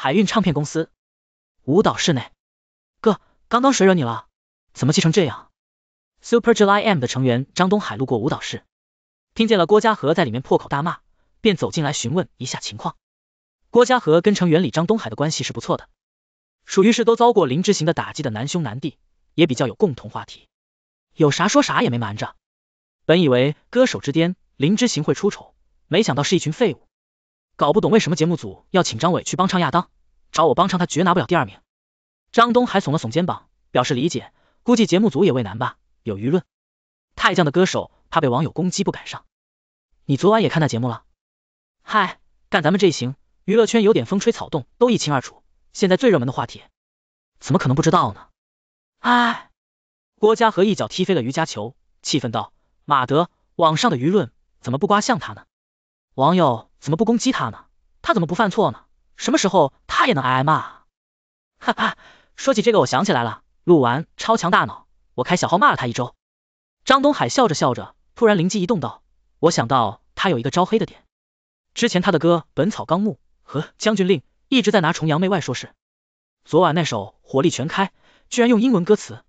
海运唱片公司舞蹈室内，哥，刚刚谁惹你了？怎么气成这样？Super July M 的成员张东海路过舞蹈室，听见了郭嘉和在里面破口大骂，便走进来询问一下情况。郭嘉和跟成员李张东海的关系是不错的，属于是都遭过林之行的打击的难兄难弟，也比较有共同话题，有啥说啥也没瞒着。本以为歌手之巅林之行会出丑，没想到是一群废物。搞不懂为什么节目组要请张伟去帮唱亚当，找我帮唱他绝拿不了第二名。张东还耸了耸肩膀，表示理解，估计节目组也为难吧，有舆论，太犟的歌手怕被网友攻击不敢上。你昨晚也看那节目了？嗨，干咱们这一行，娱乐圈有点风吹草动都一清二楚，现在最热门的话题，怎么可能不知道呢？哎，郭嘉禾一脚踢飞了瑜伽球，气愤道：马德，网上的舆论怎么不刮向他呢？网友。怎么不攻击他呢？他怎么不犯错呢？什么时候他也能挨挨骂？哈哈，说起这个，我想起来了，鹿完超强大脑，我开小号骂了他一周。张东海笑着笑着，突然灵机一动道：“我想到他有一个招黑的点，之前他的歌《本草纲目》和《将军令》一直在拿崇洋媚外说事，昨晚那首火力全开，居然用英文歌词，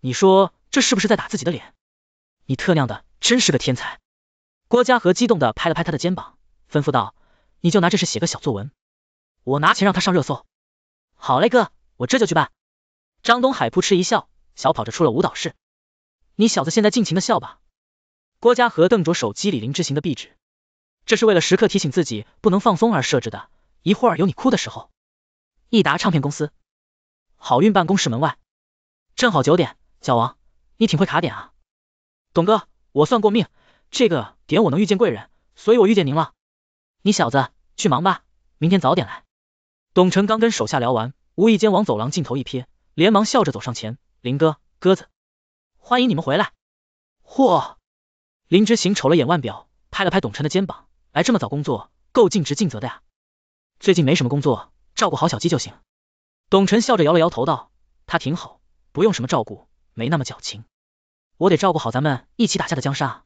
你说这是不是在打自己的脸？你特娘的真是个天才！”郭嘉和激动的拍了拍他的肩膀。吩咐道：“你就拿这事写个小作文，我拿钱让他上热搜。”好嘞，哥，我这就去办。张东海扑哧一笑，小跑着出了舞蹈室。你小子现在尽情的笑吧。郭嘉和瞪着手机《李林之行》的壁纸，这是为了时刻提醒自己不能放松而设置的。一会儿有你哭的时候。益达唱片公司，好运办公室门外，正好九点。小王，你挺会卡点啊。董哥，我算过命，这个点我能遇见贵人，所以我遇见您了。你小子去忙吧，明天早点来。董成刚跟手下聊完，无意间往走廊尽头一瞥，连忙笑着走上前：“林哥，哥子，欢迎你们回来。”嚯，林之行瞅了眼腕表，拍了拍董成的肩膀：“来这么早工作，够尽职尽责的呀。最近没什么工作，照顾好小鸡就行。”董成笑着摇了摇头道：“他挺好，不用什么照顾，没那么矫情。我得照顾好咱们一起打下的江山。”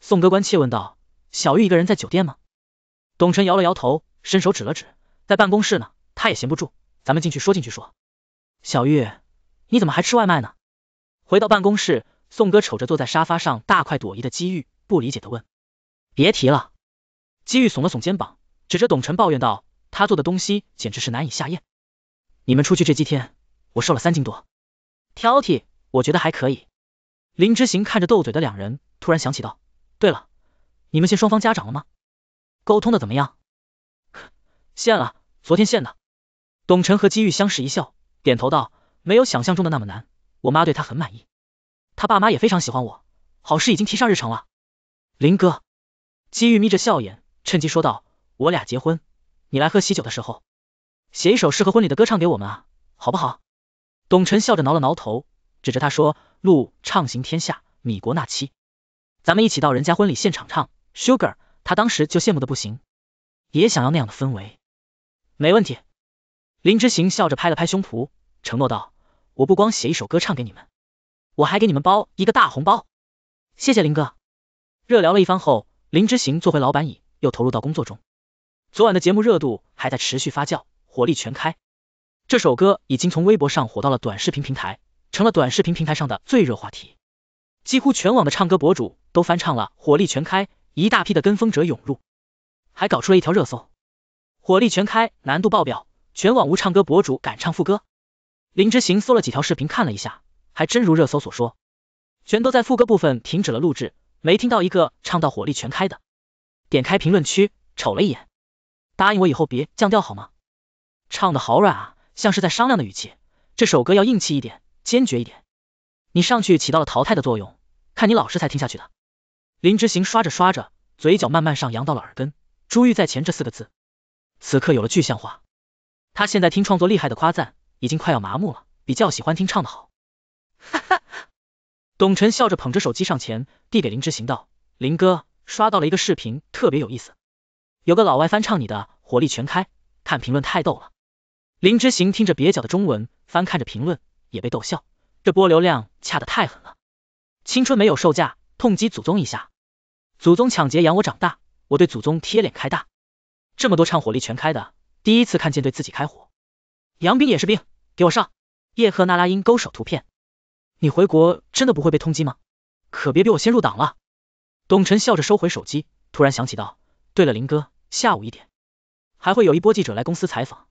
宋哥关切问道：“小玉一个人在酒店吗？”董晨摇了摇头，伸手指了指，在办公室呢，他也闲不住，咱们进去说进去说。小玉，你怎么还吃外卖呢？回到办公室，宋哥瞅着坐在沙发上大快朵颐的姬玉，不理解的问。别提了，姬玉耸了耸肩膀，指着董晨抱怨道，他做的东西简直是难以下咽。你们出去这几天，我瘦了三斤多。挑剔，我觉得还可以。林之行看着斗嘴的两人，突然想起道，对了，你们见双方家长了吗？沟通的怎么样？呵，线了，昨天现的。董晨和姬玉相视一笑，点头道：“没有想象中的那么难，我妈对他很满意，他爸妈也非常喜欢我，好事已经提上日程了。”林哥，姬玉眯着笑眼，趁机说道：“我俩结婚，你来喝喜酒的时候，写一首适合婚礼的歌唱给我们啊，好不好？”董晨笑着挠了挠头，指着他说：“路畅行天下，米国纳妻，咱们一起到人家婚礼现场唱 Sugar。”他当时就羡慕的不行，也想要那样的氛围。没问题，林之行笑着拍了拍胸脯，承诺道：“我不光写一首歌唱给你们，我还给你们包一个大红包。”谢谢林哥。热聊了一番后，林之行坐回老板椅，又投入到工作中。昨晚的节目热度还在持续发酵，火力全开。这首歌已经从微博上火到了短视频平台，成了短视频平台上的最热话题。几乎全网的唱歌博主都翻唱了《火力全开》。一大批的跟风者涌入，还搞出了一条热搜，火力全开，难度爆表，全网无唱歌博主敢唱副歌。林之行搜了几条视频看了一下，还真如热搜所说，全都在副歌部分停止了录制，没听到一个唱到火力全开的。点开评论区瞅了一眼，答应我以后别降调好吗？唱的好软啊，像是在商量的语气。这首歌要硬气一点，坚决一点。你上去起到了淘汰的作用，看你老实才听下去的。林之行刷着刷着，嘴角慢慢上扬到了耳根。珠玉在前这四个字，此刻有了具象化。他现在听创作厉害的夸赞，已经快要麻木了。比较喜欢听唱的好。哈哈。董晨笑着捧着手机上前，递给林之行道：“林哥，刷到了一个视频，特别有意思。有个老外翻唱你的，火力全开。看评论太逗了。”林之行听着蹩脚的中文，翻看着评论，也被逗笑。这波流量掐得太狠了。青春没有售价，痛击祖宗一下。祖宗抢劫养我长大，我对祖宗贴脸开大。这么多场火力全开的，第一次看见对自己开火。杨兵也是兵，给我上！叶赫那拉英勾手图片。你回国真的不会被通缉吗？可别比我先入党了。董晨笑着收回手机，突然想起道：“对了，林哥，下午一点还会有一波记者来公司采访。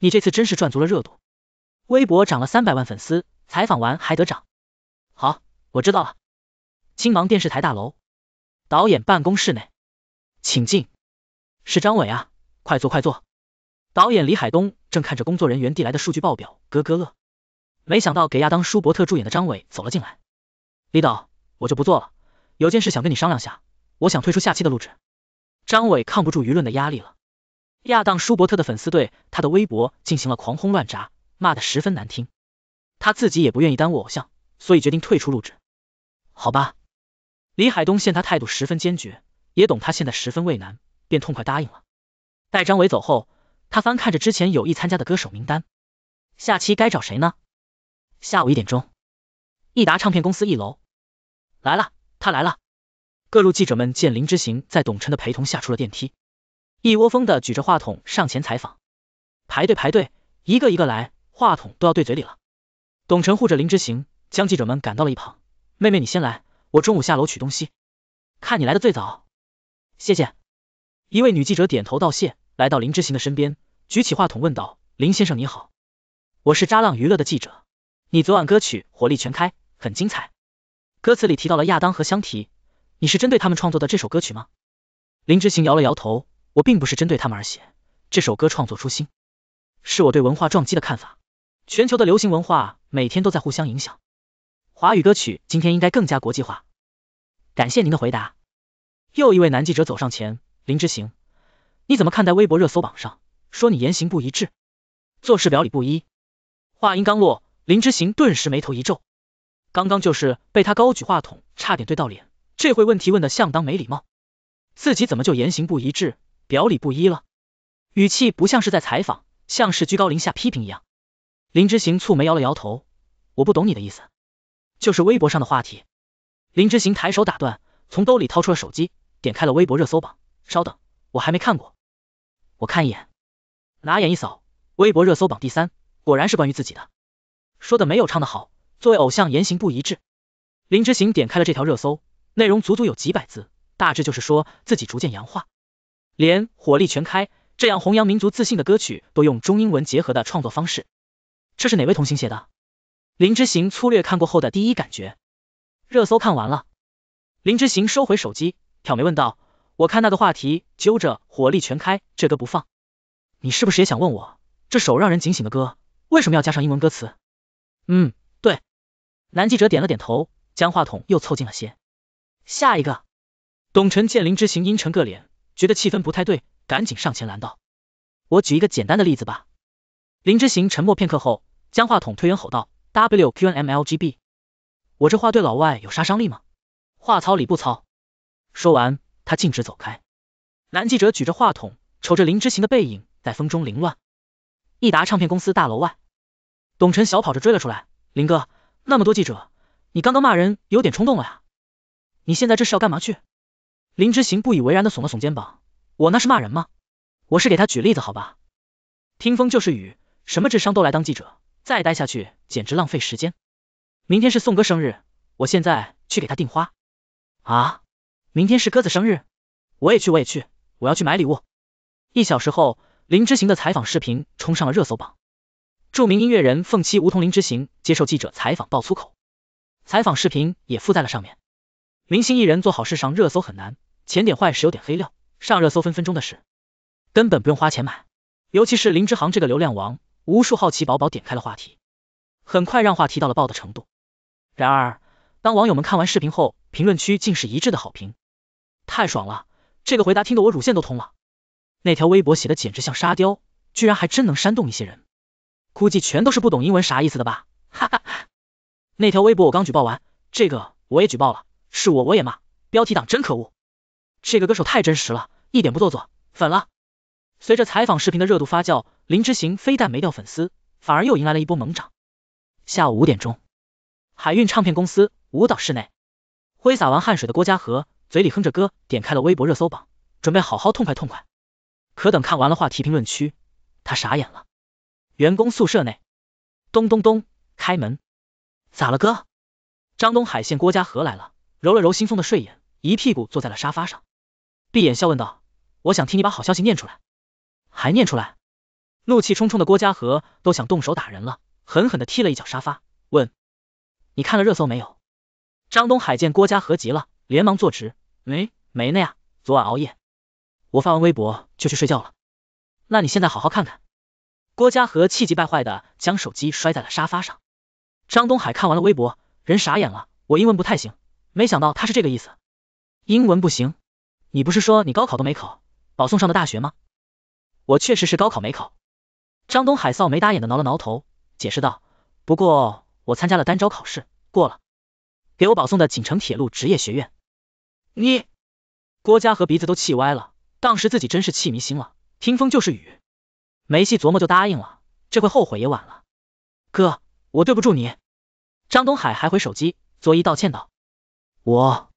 你这次真是赚足了热度，微博涨了三百万粉丝，采访完还得涨。”好，我知道了。青芒电视台大楼。导演办公室内，请进。是张伟啊，快坐快坐。导演李海东正看着工作人员递来的数据报表，咯咯乐。没想到给亚当舒伯特助演的张伟走了进来。李导，我就不做了，有件事想跟你商量下，我想退出下期的录制。张伟抗不住舆论的压力了，亚当舒伯特的粉丝对他的微博进行了狂轰乱炸，骂的十分难听。他自己也不愿意耽误偶像，所以决定退出录制。好吧。李海东见他态度十分坚决，也懂他现在十分为难，便痛快答应了。待张伟走后，他翻看着之前有意参加的歌手名单，下期该找谁呢？下午一点钟，益达唱片公司一楼来了，他来了。各路记者们见林之行在董晨的陪同下出了电梯，一窝蜂的举着话筒上前采访，排队排队，一个一个来，话筒都要对嘴里了。董晨护着林之行，将记者们赶到了一旁，妹妹你先来。我中午下楼取东西，看你来的最早，谢谢。一位女记者点头道谢，来到林之行的身边，举起话筒问道：“林先生你好，我是扎浪娱乐的记者，你昨晚歌曲火力全开，很精彩，歌词里提到了亚当和香缇，你是针对他们创作的这首歌曲吗？”林之行摇了摇头，我并不是针对他们而写，这首歌创作初心是我对文化撞击的看法，全球的流行文化每天都在互相影响。华语歌曲今天应该更加国际化。感谢您的回答。又一位男记者走上前，林之行，你怎么看待微博热搜榜上说你言行不一致、做事表里不一？话音刚落，林之行顿时眉头一皱。刚刚就是被他高举话筒差点对到脸，这回问题问的相当没礼貌。自己怎么就言行不一致、表里不一了？语气不像是在采访，像是居高临下批评一样。林之行蹙眉摇了摇头，我不懂你的意思。就是微博上的话题，林之行抬手打断，从兜里掏出了手机，点开了微博热搜榜。稍等，我还没看过，我看一眼。拿眼一扫，微博热搜榜第三，果然是关于自己的。说的没有唱的好，作为偶像言行不一致。林之行点开了这条热搜，内容足足有几百字，大致就是说自己逐渐洋化，连火力全开这样弘扬民族自信的歌曲都用中英文结合的创作方式。这是哪位童星写的？林之行粗略看过后的第一感觉，热搜看完了，林之行收回手机，挑眉问道：“我看那个话题揪着‘火力全开’这歌不放，你是不是也想问我，这首让人警醒的歌为什么要加上英文歌词？”“嗯，对。”男记者点了点头，将话筒又凑近了些。下一个，董晨见林之行阴沉个脸，觉得气氛不太对，赶紧上前拦道：“我举一个简单的例子吧。”林之行沉默片刻后，将话筒推远吼道。WQNMLGB，我这话对老外有杀伤力吗？话糙理不糙。说完，他径直走开。男记者举着话筒，瞅着林之行的背影在风中凌乱。益达唱片公司大楼外，董晨小跑着追了出来。林哥，那么多记者，你刚刚骂人有点冲动了呀？你现在这是要干嘛去？林之行不以为然的耸了耸肩膀，我那是骂人吗？我是给他举例子，好吧？听风就是雨，什么智商都来当记者。再待下去简直浪费时间。明天是宋哥生日，我现在去给他订花。啊，明天是鸽子生日，我也去，我也去，我要去买礼物。一小时后，林之行的采访视频冲上了热搜榜。著名音乐人凤七梧桐林之行接受记者采访爆粗口，采访视频也附在了上面。明星艺人做好事上热搜很难，前点坏事有点黑料，上热搜分分钟的事，根本不用花钱买。尤其是林之行这个流量王。无数好奇宝宝点开了话题，很快让话题到了爆的程度。然而，当网友们看完视频后，评论区竟是一致的好评，太爽了！这个回答听得我乳腺都通了。那条微博写的简直像沙雕，居然还真能煽动一些人，估计全都是不懂英文啥意思的吧，哈哈哈。那条微博我刚举报完，这个我也举报了，是我我也骂，标题党真可恶。这个歌手太真实了，一点不做作，粉了。随着采访视频的热度发酵，林之行非但没掉粉丝，反而又迎来了一波猛涨。下午五点钟，海运唱片公司舞蹈室内，挥洒完汗水的郭家禾嘴里哼着歌，点开了微博热搜榜，准备好好痛快痛快。可等看完了话题评论区，他傻眼了。员工宿舍内，咚咚咚，开门，咋了哥？张东海见郭家禾来了，揉了揉惺忪的睡眼，一屁股坐在了沙发上，闭眼笑问道：“我想听你把好消息念出来。”还念出来！怒气冲冲的郭嘉禾都想动手打人了，狠狠的踢了一脚沙发，问：“你看了热搜没有？”张东海见郭嘉禾急了，连忙坐直：“没没呢呀，昨晚熬夜，我发完微博就去睡觉了。”“那你现在好好看看。”郭嘉禾气急败坏的将手机摔在了沙发上。张东海看完了微博，人傻眼了：“我英文不太行，没想到他是这个意思。”“英文不行？你不是说你高考都没考，保送上的大学吗？”我确实是高考没考，张东海臊眉搭眼的挠了挠头，解释道：“不过我参加了单招考试，过了，给我保送的锦城铁路职业学院。”你，郭嘉和鼻子都气歪了，当时自己真是气迷心了，听风就是雨，没细琢磨就答应了，这回后悔也晚了。哥，我对不住你。张东海还回手机，作揖道歉道：“我。”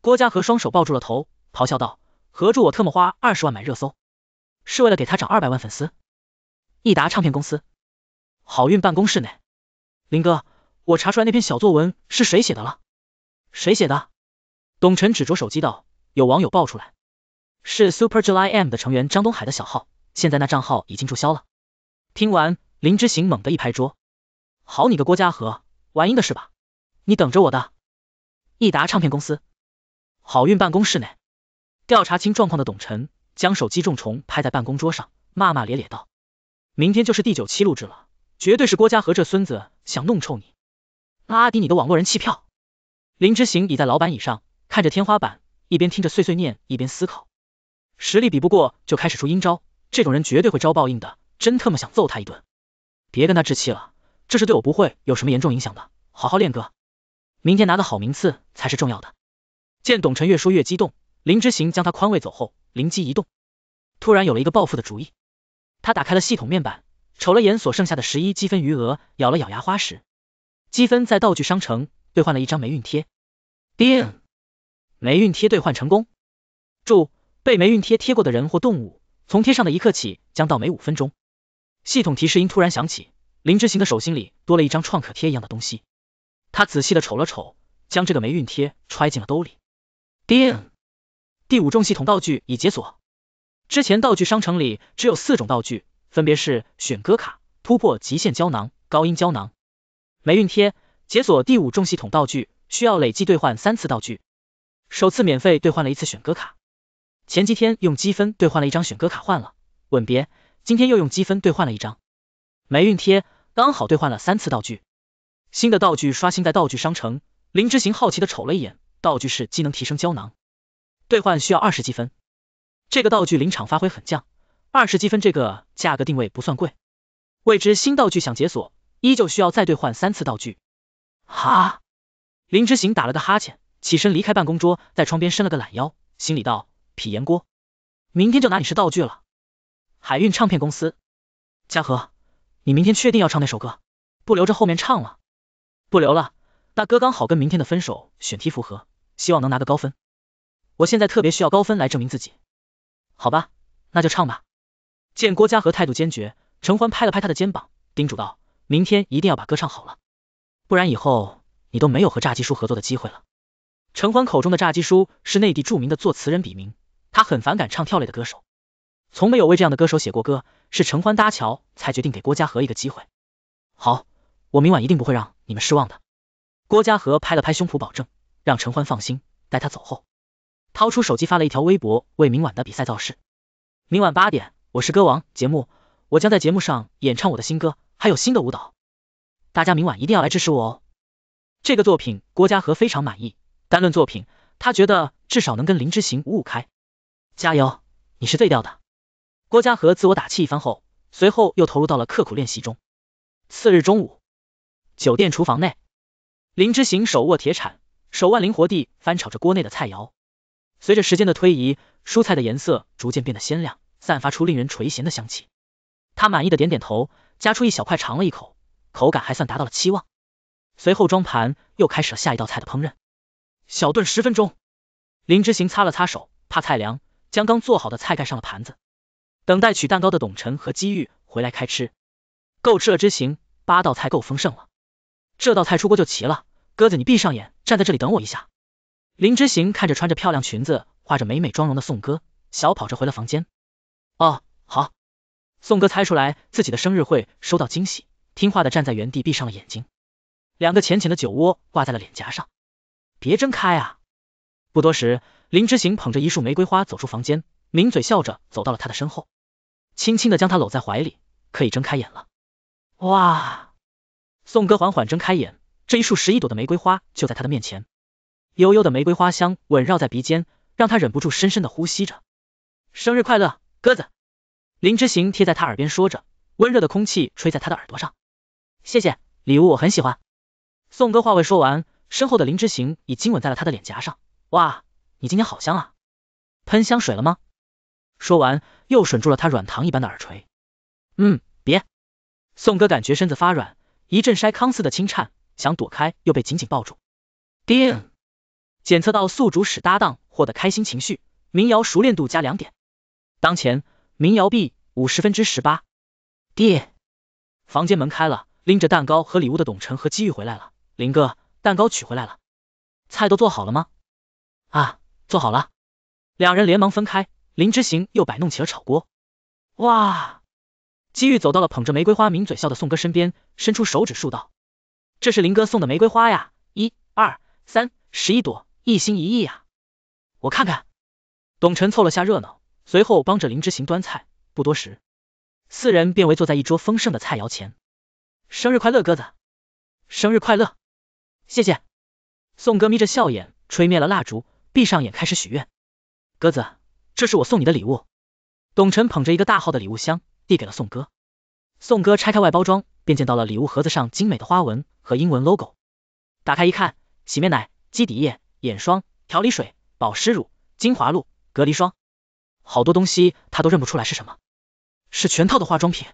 郭嘉和双手抱住了头，咆哮道：“合住我特么花二十万买热搜！”是为了给他涨二百万粉丝，益达唱片公司，好运办公室内，林哥，我查出来那篇小作文是谁写的了？谁写的？董晨指着手机道，有网友爆出来，是 Super J u l y M 的成员张东海的小号，现在那账号已经注销了。听完，林之行猛地一拍桌，好你个郭嘉和，玩阴的是吧？你等着我的！益达唱片公司，好运办公室内，调查清状况的董晨。将手机重重拍在办公桌上，骂骂咧咧道：“明天就是第九期录制了，绝对是郭嘉和这孙子想弄臭你，阿迪你的网络人气票。”林之行倚在老板椅上，看着天花板，一边听着碎碎念，一边思考。实力比不过就开始出阴招，这种人绝对会招报应的，真特么想揍他一顿。别跟他置气了，这是对我不会有什么严重影响的，好好练歌，明天拿个好名次才是重要的。见董晨越说越激动。林之行将他宽慰走后，灵机一动，突然有了一个报复的主意。他打开了系统面板，瞅了眼所剩下的十一积分余额，咬了咬牙花石积分，在道具商城兑换了一张霉运贴。叮，霉运贴兑换成功。注：被霉运贴贴过的人或动物，从贴上的一刻起，将到霉五分钟。系统提示音突然响起，林之行的手心里多了一张创可贴一样的东西。他仔细的瞅了瞅，将这个霉运贴揣进了兜里。叮。第五种系统道具已解锁，之前道具商城里只有四种道具，分别是选歌卡、突破极限胶囊、高音胶囊、霉运贴。解锁第五种系统道具需要累计兑换三次道具，首次免费兑换了一次选歌卡，前几天用积分兑换了一张选歌卡换了，吻别，今天又用积分兑换了一张霉运贴，刚好兑换了三次道具。新的道具刷新在道具商城，林之行好奇的瞅了一眼，道具是技能提升胶囊。兑换需要二十积分，这个道具临场发挥很降，二十积分这个价格定位不算贵。未知新道具想解锁，依旧需要再兑换三次道具。哈，林之行打了个哈欠，起身离开办公桌，在窗边伸了个懒腰，心里道：痞炎锅，明天就拿你是道具了。海运唱片公司，嘉禾，你明天确定要唱那首歌？不留着后面唱了？不留了，那歌刚好跟明天的分手选题符合，希望能拿个高分。我现在特别需要高分来证明自己，好吧，那就唱吧。见郭嘉禾态度坚决，陈欢拍了拍他的肩膀，叮嘱道：明天一定要把歌唱好了，不然以后你都没有和炸鸡叔合作的机会了。陈欢口中的炸鸡叔是内地著名的作词人笔名，他很反感唱跳类的歌手，从没有为这样的歌手写过歌，是陈欢搭桥才决定给郭嘉禾一个机会。好，我明晚一定不会让你们失望的。郭嘉禾拍了拍胸脯保证，让陈欢放心。待他走后。掏出手机发了一条微博，为明晚的比赛造势。明晚八点，我是歌王节目，我将在节目上演唱我的新歌，还有新的舞蹈，大家明晚一定要来支持我哦。这个作品郭嘉和非常满意，单论作品，他觉得至少能跟林之行五五开。加油，你是最屌的。郭嘉和自我打气一番后，随后又投入到了刻苦练习中。次日中午，酒店厨房内，林之行手握铁铲，手腕灵活地翻炒着锅内的菜肴。随着时间的推移，蔬菜的颜色逐渐变得鲜亮，散发出令人垂涎的香气。他满意的点点头，夹出一小块尝了一口，口感还算达到了期望。随后装盘，又开始了下一道菜的烹饪，小炖十分钟。林之行擦了擦手，怕菜凉，将刚做好的菜盖上了盘子，等待取蛋糕的董晨和姬玉回来开吃。够吃了，之行，八道菜够丰盛了。这道菜出锅就齐了，鸽子你闭上眼，站在这里等我一下。林之行看着穿着漂亮裙子、画着美美妆容的宋哥，小跑着回了房间。哦，好。宋哥猜出来自己的生日会收到惊喜，听话的站在原地，闭上了眼睛，两个浅浅的酒窝挂在了脸颊上。别睁开啊！不多时，林之行捧着一束玫瑰花走出房间，抿嘴笑着走到了他的身后，轻轻的将他搂在怀里。可以睁开眼了。哇！宋哥缓缓睁开眼，这一束十一朵的玫瑰花就在他的面前。悠悠的玫瑰花香，萦绕在鼻尖，让他忍不住深深的呼吸着。生日快乐，鸽子！林之行贴在他耳边说着，温热的空气吹在他的耳朵上。谢谢，礼物我很喜欢。宋哥话未说完，身后的林之行已亲吻在了他的脸颊上。哇，你今天好香啊，喷香水了吗？说完，又吮住了他软糖一般的耳垂。嗯，别。宋哥感觉身子发软，一阵筛糠似的轻颤，想躲开又被紧紧抱住。叮。检测到宿主使搭档获得开心情绪，民谣熟练度加两点。当前民谣币五十分之十八。爹，房间门开了，拎着蛋糕和礼物的董晨和机遇回来了。林哥，蛋糕取回来了，菜都做好了吗？啊，做好了。两人连忙分开，林之行又摆弄起了炒锅。哇，机遇走到了捧着玫瑰花抿嘴笑的宋哥身边，伸出手指数道：“这是林哥送的玫瑰花呀，一、二、三，十一朵。”一心一意呀，我看看。董晨凑了下热闹，随后帮着林之行端菜。不多时，四人便围坐在一桌丰盛的菜肴前。生日快乐，鸽子！生日快乐，谢谢。宋哥眯着笑眼，吹灭了蜡烛，闭上眼开始许愿。鸽子，这是我送你的礼物。董晨捧着一个大号的礼物箱，递给了宋哥。宋哥拆开外包装，便见到了礼物盒子上精美的花纹和英文 logo。打开一看，洗面奶、肌底液。眼霜、调理水、保湿乳、精华露、隔离霜，好多东西他都认不出来是什么，是全套的化妆品。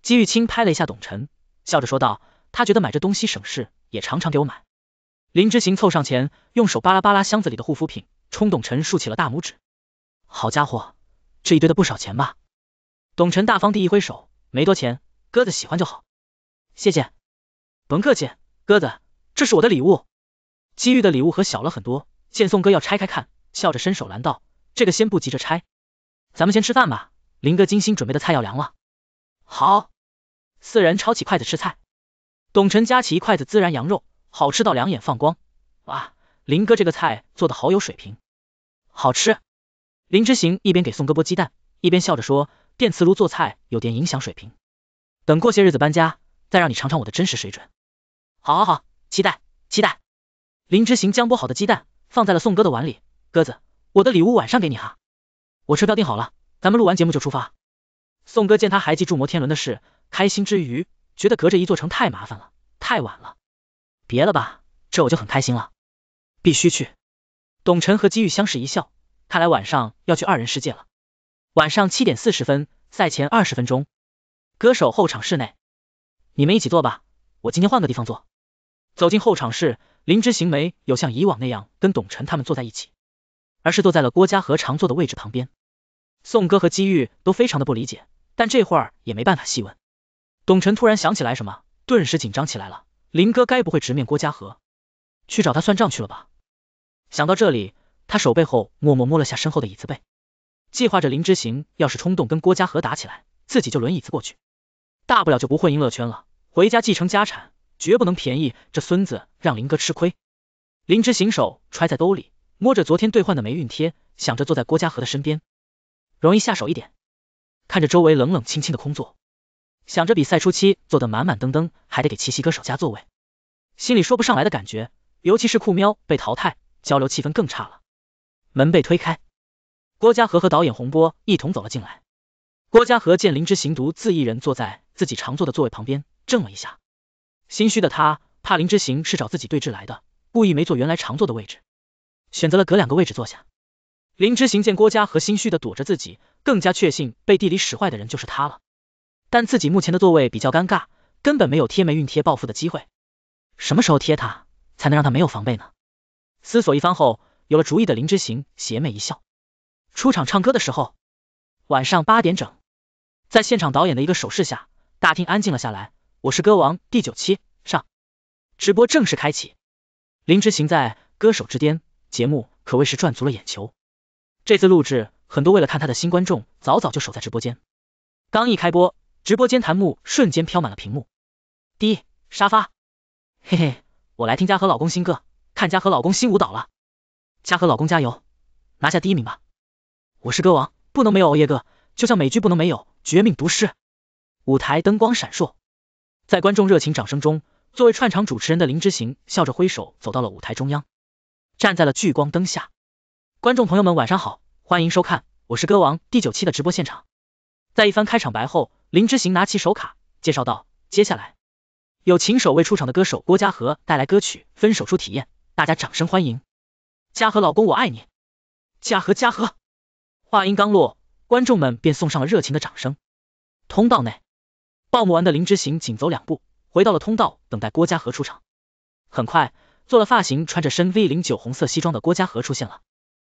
姬玉清拍了一下董晨，笑着说道，他觉得买这东西省事，也常常给我买。林之行凑上前，用手扒拉扒拉箱子里的护肤品，冲董晨竖起了大拇指。好家伙，这一堆的不少钱吧？董晨大方地一挥手，没多钱，鸽子喜欢就好，谢谢，甭客气，鸽子，这是我的礼物。机遇的礼物盒小了很多，见宋哥要拆开看，笑着伸手拦道：“这个先不急着拆，咱们先吃饭吧。”林哥精心准备的菜要凉了。好，四人抄起筷子吃菜。董晨夹起一筷子孜然羊肉，好吃到两眼放光。哇，林哥这个菜做的好有水平，好吃。林之行一边给宋哥剥鸡蛋，一边笑着说：“电磁炉做菜有点影响水平，等过些日子搬家，再让你尝尝我的真实水准。”好，好，好，期待，期待。林之行将剥好的鸡蛋放在了宋哥的碗里，鸽子，我的礼物晚上给你哈。我车票订好了，咱们录完节目就出发。宋哥见他还记住摩天轮的事，开心之余觉得隔着一座城太麻烦了，太晚了，别了吧，这我就很开心了。必须去。董晨和姬玉相视一笑，看来晚上要去二人世界了。晚上七点四十分，赛前二十分钟，歌手候场室内，你们一起坐吧，我今天换个地方坐。走进候场室。林之行没有像以往那样跟董晨他们坐在一起，而是坐在了郭嘉和常坐的位置旁边。宋哥和姬玉都非常的不理解，但这会儿也没办法细问。董晨突然想起来什么，顿时紧张起来了。林哥该不会直面郭嘉和去找他算账去了吧？想到这里，他手背后默默摸了下身后的椅子背，计划着林之行要是冲动跟郭嘉和打起来，自己就轮椅子过去，大不了就不混娱乐圈了，回家继承家产。绝不能便宜这孙子，让林哥吃亏。林芝行手揣在兜里，摸着昨天兑换的霉运贴，想着坐在郭嘉和的身边，容易下手一点。看着周围冷冷清清的空座，想着比赛初期坐的满满登登，还得给奇袭歌手加座位，心里说不上来的感觉。尤其是酷喵被淘汰，交流气氛更差了。门被推开，郭嘉和和导演洪波一同走了进来。郭嘉和见林芝行独自一人坐在自己常坐的座位旁边，怔了一下。心虚的他怕林之行是找自己对峙来的，故意没坐原来常坐的位置，选择了隔两个位置坐下。林之行见郭嘉和心虚的躲着自己，更加确信背地里使坏的人就是他了。但自己目前的座位比较尴尬，根本没有贴霉运贴报复的机会。什么时候贴他才能让他没有防备呢？思索一番后，有了主意的林之行邪魅一笑。出场唱歌的时候，晚上八点整，在现场导演的一个手势下，大厅安静了下来。我是歌王第九期上直播正式开启，林之行在歌手之巅节目可谓是赚足了眼球。这次录制，很多为了看他的新观众早早就守在直播间。刚一开播，直播间弹幕瞬间飘满了屏幕。第一沙发，嘿嘿，我来听嘉禾老公新歌，看嘉禾老公新舞蹈了。嘉禾老公加油，拿下第一名吧！我是歌王，不能没有熬夜哥，就像美剧不能没有绝命毒师。舞台灯光闪烁。在观众热情掌声中，作为串场主持人的林之行笑着挥手，走到了舞台中央，站在了聚光灯下。观众朋友们，晚上好，欢迎收看我是歌王第九期的直播现场。在一番开场白后，林之行拿起手卡，介绍道：“接下来有请首位出场的歌手郭嘉和带来歌曲《分手初体验》，大家掌声欢迎。”嘉和老公，我爱你，嘉和嘉和。话音刚落，观众们便送上了热情的掌声。通道内。报不完的林之行，仅走两步，回到了通道，等待郭嘉和出场。很快，做了发型、穿着深 V 领酒红色西装的郭嘉和出现了。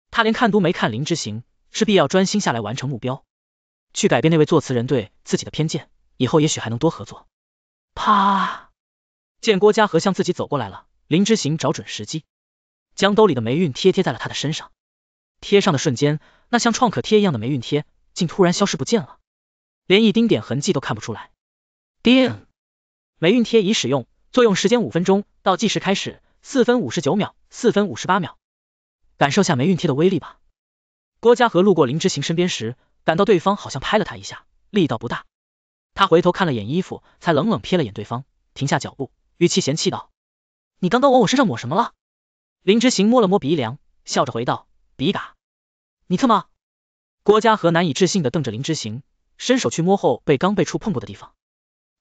他连看都没看林之行，势必要专心下来完成目标，去改变那位作词人对自己的偏见。以后也许还能多合作。啪！见郭嘉和向自己走过来了，林之行找准时机，将兜里的霉运贴贴在了他的身上。贴上的瞬间，那像创可贴一样的霉运贴竟突然消失不见了，连一丁点痕迹都看不出来。叮，霉运贴已使用，作用时间五分钟，倒计时开始，四分五十九秒，四分五十八秒，感受下霉运贴的威力吧。郭嘉和路过林之行身边时，感到对方好像拍了他一下，力道不大。他回头看了眼衣服，才冷冷瞥了眼对方，停下脚步，语气嫌弃道，你刚刚往我身上抹什么了？林之行摸了摸鼻梁，笑着回道，鼻嘎。你特么！郭嘉和难以置信的瞪着林之行，伸手去摸后被刚被触碰过的地方。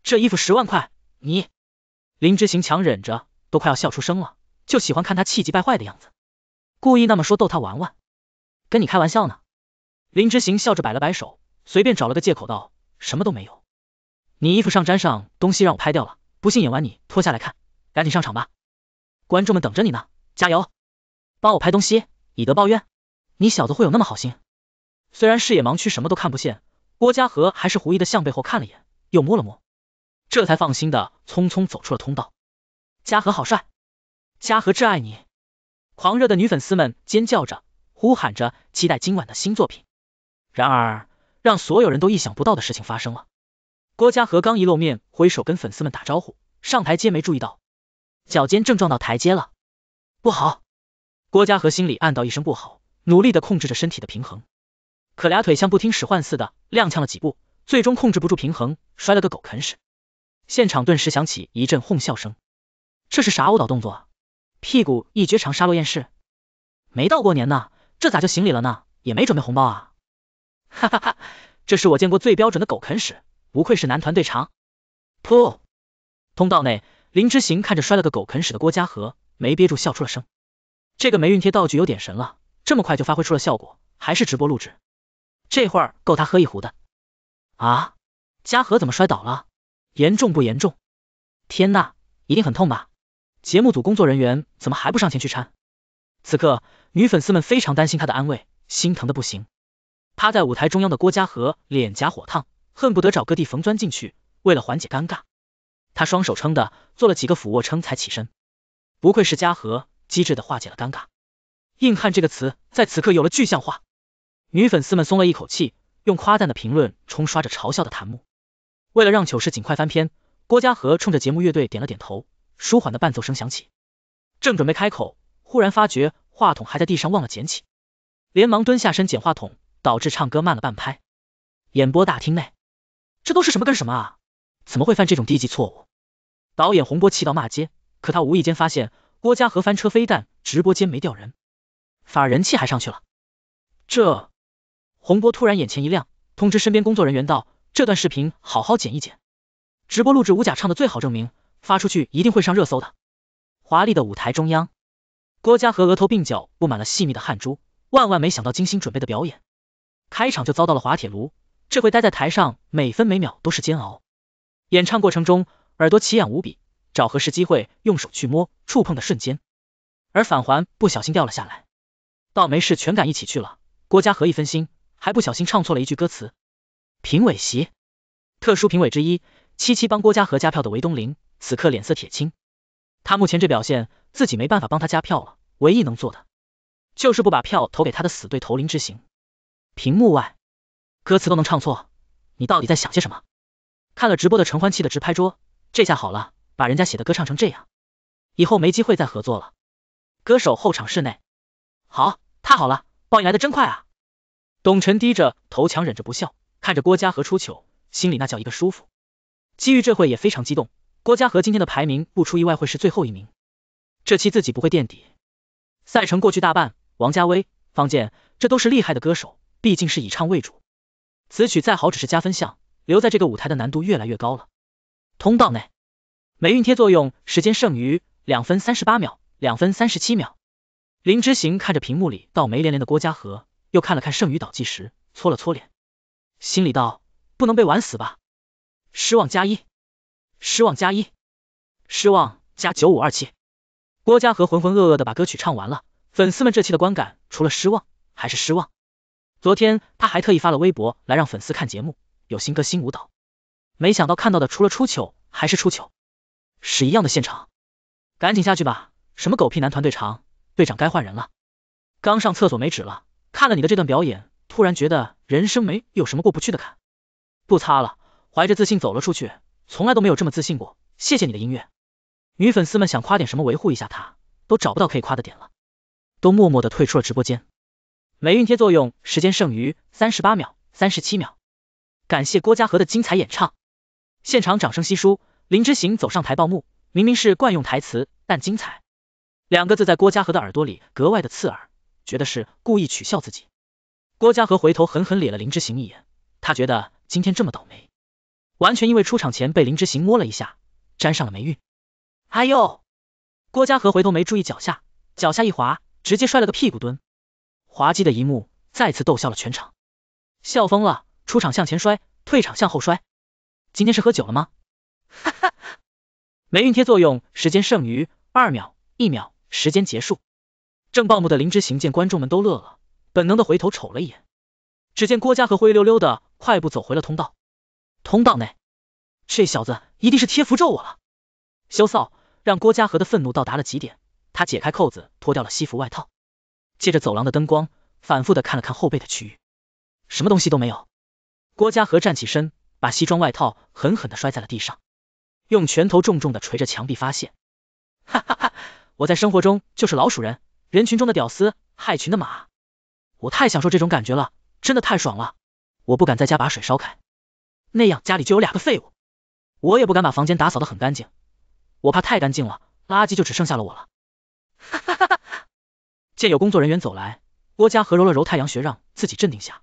这衣服十万块，你林之行强忍着都快要笑出声了，就喜欢看他气急败坏的样子，故意那么说逗他玩玩。跟你开玩笑呢。林之行笑着摆了摆手，随便找了个借口道：“什么都没有，你衣服上沾上东西让我拍掉了，不信演完你脱下来看。赶紧上场吧，观众们等着你呢，加油！帮我拍东西，以德报怨，你小子会有那么好心？虽然视野盲区什么都看不见，郭嘉禾还是狐疑的向背后看了眼，又摸了摸。”这才放心的匆匆走出了通道。嘉禾好帅，嘉禾挚爱你！狂热的女粉丝们尖叫着，呼喊着，期待今晚的新作品。然而，让所有人都意想不到的事情发生了。郭嘉禾刚一露面，挥手跟粉丝们打招呼，上台阶没注意到，脚尖正撞到台阶了，不好！郭嘉禾心里暗道一声不好，努力的控制着身体的平衡，可俩腿像不听使唤似的，踉跄了几步，最终控制不住平衡，摔了个狗啃屎。现场顿时响起一阵哄笑声，这是啥舞蹈动作？屁股一撅长沙落雁式？没到过年呢，这咋就行礼了呢？也没准备红包啊！哈哈哈，这是我见过最标准的狗啃屎，不愧是男团队长。噗，通道内，林之行看着摔了个狗啃屎的郭嘉禾，没憋住笑出了声。这个霉运贴道具有点神了，这么快就发挥出了效果，还是直播录制，这会儿够他喝一壶的。啊，嘉禾怎么摔倒了？严重不严重？天呐，一定很痛吧？节目组工作人员怎么还不上前去搀？此刻，女粉丝们非常担心他的安慰，心疼的不行。趴在舞台中央的郭嘉禾脸颊火烫，恨不得找个地缝钻进去。为了缓解尴尬，他双手撑的做了几个俯卧撑才起身。不愧是嘉禾，机智的化解了尴尬。硬汉这个词在此刻有了具象化。女粉丝们松了一口气，用夸赞的评论冲刷着嘲笑的弹幕。为了让糗事尽快翻篇，郭嘉禾冲着节目乐队点了点头，舒缓的伴奏声响起。正准备开口，忽然发觉话筒还在地上，忘了捡起，连忙蹲下身捡话筒，导致唱歌慢了半拍。演播大厅内，这都是什么跟什么？啊？怎么会犯这种低级错误？导演洪波气到骂街，可他无意间发现郭嘉禾翻车，非但直播间没掉人，反而人气还上去了。这，洪波突然眼前一亮，通知身边工作人员道。这段视频好好剪一剪，直播录制无假唱的最好证明，发出去一定会上热搜的。华丽的舞台中央，郭嘉和额头鬓角布满了细密的汗珠，万万没想到精心准备的表演开场就遭到了滑铁卢，这回待在台上每分每秒都是煎熬。演唱过程中耳朵奇痒无比，找合适机会用手去摸触碰的瞬间，而返环不小心掉了下来，倒没事全赶一起去了。郭嘉和一分心，还不小心唱错了一句歌词。评委席，特殊评委之一，七七帮郭嘉禾加票的韦东林，此刻脸色铁青。他目前这表现，自己没办法帮他加票了，唯一能做的就是不把票投给他的死对头林之行。屏幕外，歌词都能唱错，你到底在想些什么？看了直播的陈欢气的直拍桌，这下好了，把人家写的歌唱成这样，以后没机会再合作了。歌手候场室内，好，太好了，报应来的真快啊！董晨低着头强忍着不笑。看着郭嘉和出糗，心里那叫一个舒服。机遇这会也非常激动，郭嘉和今天的排名不出意外会是最后一名，这期自己不会垫底。赛程过去大半，王家威、方健，这都是厉害的歌手，毕竟是以唱为主，词曲再好只是加分项，留在这个舞台的难度越来越高了。通道内，霉运贴作用时间剩余两分三十八秒，两分三十七秒。林之行看着屏幕里倒霉连连的郭嘉和，又看了看剩余倒计时，搓了搓脸。心里道：不能被玩死吧？失望加一，失望加一，失望加九五二七。郭嘉和浑浑噩噩的把歌曲唱完了，粉丝们这期的观感除了失望还是失望。昨天他还特意发了微博来让粉丝看节目，有新歌新舞蹈，没想到看到的除了出糗还是出糗，是一样的现场。赶紧下去吧，什么狗屁男团队长，队长该换人了。刚上厕所没纸了，看了你的这段表演，突然觉得。人生没有什么过不去的坎，不擦了，怀着自信走了出去，从来都没有这么自信过。谢谢你的音乐，女粉丝们想夸点什么维护一下他，都找不到可以夸的点了，都默默的退出了直播间。霉运贴作用时间剩余三十八秒，三十七秒。感谢郭嘉和的精彩演唱，现场掌声稀疏。林之行走上台报幕，明明是惯用台词，但精彩两个字在郭嘉和的耳朵里格外的刺耳，觉得是故意取笑自己。郭嘉和回头狠狠咧了林之行一眼，他觉得今天这么倒霉，完全因为出场前被林之行摸了一下，沾上了霉运。哎呦！郭嘉和回头没注意脚下，脚下一滑，直接摔了个屁股蹲，滑稽的一幕再次逗笑了全场，笑疯了。出场向前摔，退场向后摔，今天是喝酒了吗？哈哈，霉运贴作用时间剩余二秒、一秒，时间结束。正暴怒的林之行见观众们都乐了。本能的回头瞅了一眼，只见郭嘉和灰溜溜的快步走回了通道。通道内，这小子一定是贴符咒我了，羞臊让郭嘉和的愤怒到达了极点。他解开扣子，脱掉了西服外套，借着走廊的灯光，反复的看了看后背的区域，什么东西都没有。郭嘉和站起身，把西装外套狠狠的摔在了地上，用拳头重重的捶着墙壁发泄。哈哈哈，我在生活中就是老鼠人，人群中的屌丝，害群的马。我太享受这种感觉了，真的太爽了。我不敢在家把水烧开，那样家里就有两个废物。我也不敢把房间打扫得很干净，我怕太干净了，垃圾就只剩下了我了。哈哈哈！哈，见有工作人员走来，郭嘉和揉了揉太阳穴，让自己镇定下，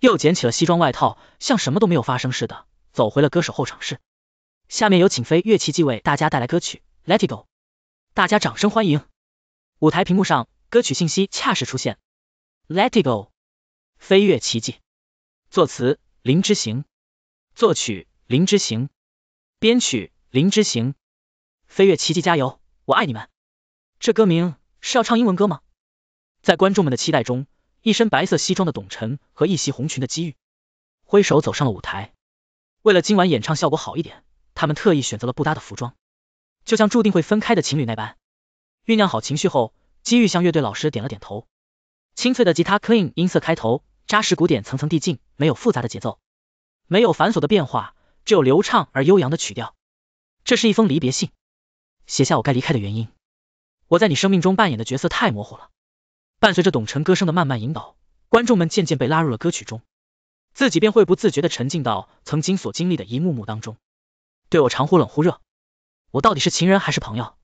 又捡起了西装外套，像什么都没有发生似的，走回了歌手候场室。下面有请飞乐器为大家带来歌曲 Let It Go，大家掌声欢迎。舞台屏幕上，歌曲信息恰时出现。Let it go，飞跃奇迹，作词林之行，作曲林之行，编曲林之行，飞跃奇迹，加油，我爱你们。这歌名是要唱英文歌吗？在观众们的期待中，一身白色西装的董晨和一袭红裙的机遇挥手走上了舞台。为了今晚演唱效果好一点，他们特意选择了不搭的服装，就像注定会分开的情侣那般。酝酿好情绪后，机遇向乐队老师点了点头。清脆的吉他 clean 音色开头，扎实鼓点层层递进，没有复杂的节奏，没有繁琐的变化，只有流畅而悠扬的曲调。这是一封离别信，写下我该离开的原因。我在你生命中扮演的角色太模糊了。伴随着董晨歌声的慢慢引导，观众们渐渐被拉入了歌曲中，自己便会不自觉地沉浸到曾经所经历的一幕幕当中。对我常忽冷忽热，我到底是情人还是朋友？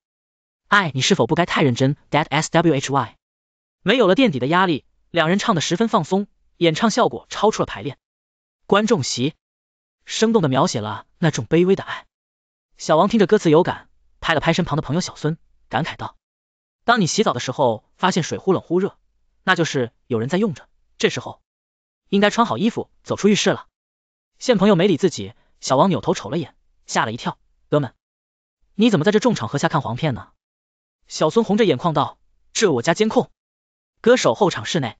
爱你是否不该太认真？That's why。没有了垫底的压力，两人唱的十分放松，演唱效果超出了排练。观众席生动的描写了那种卑微的爱。小王听着歌词有感，拍了拍身旁的朋友小孙，感慨道：“当你洗澡的时候，发现水忽冷忽热，那就是有人在用着。这时候应该穿好衣服走出浴室了。”现朋友没理自己，小王扭头瞅了眼，吓了一跳：“哥们，你怎么在这种场合下看黄片呢？”小孙红着眼眶道：“这我家监控。”歌手后场室内，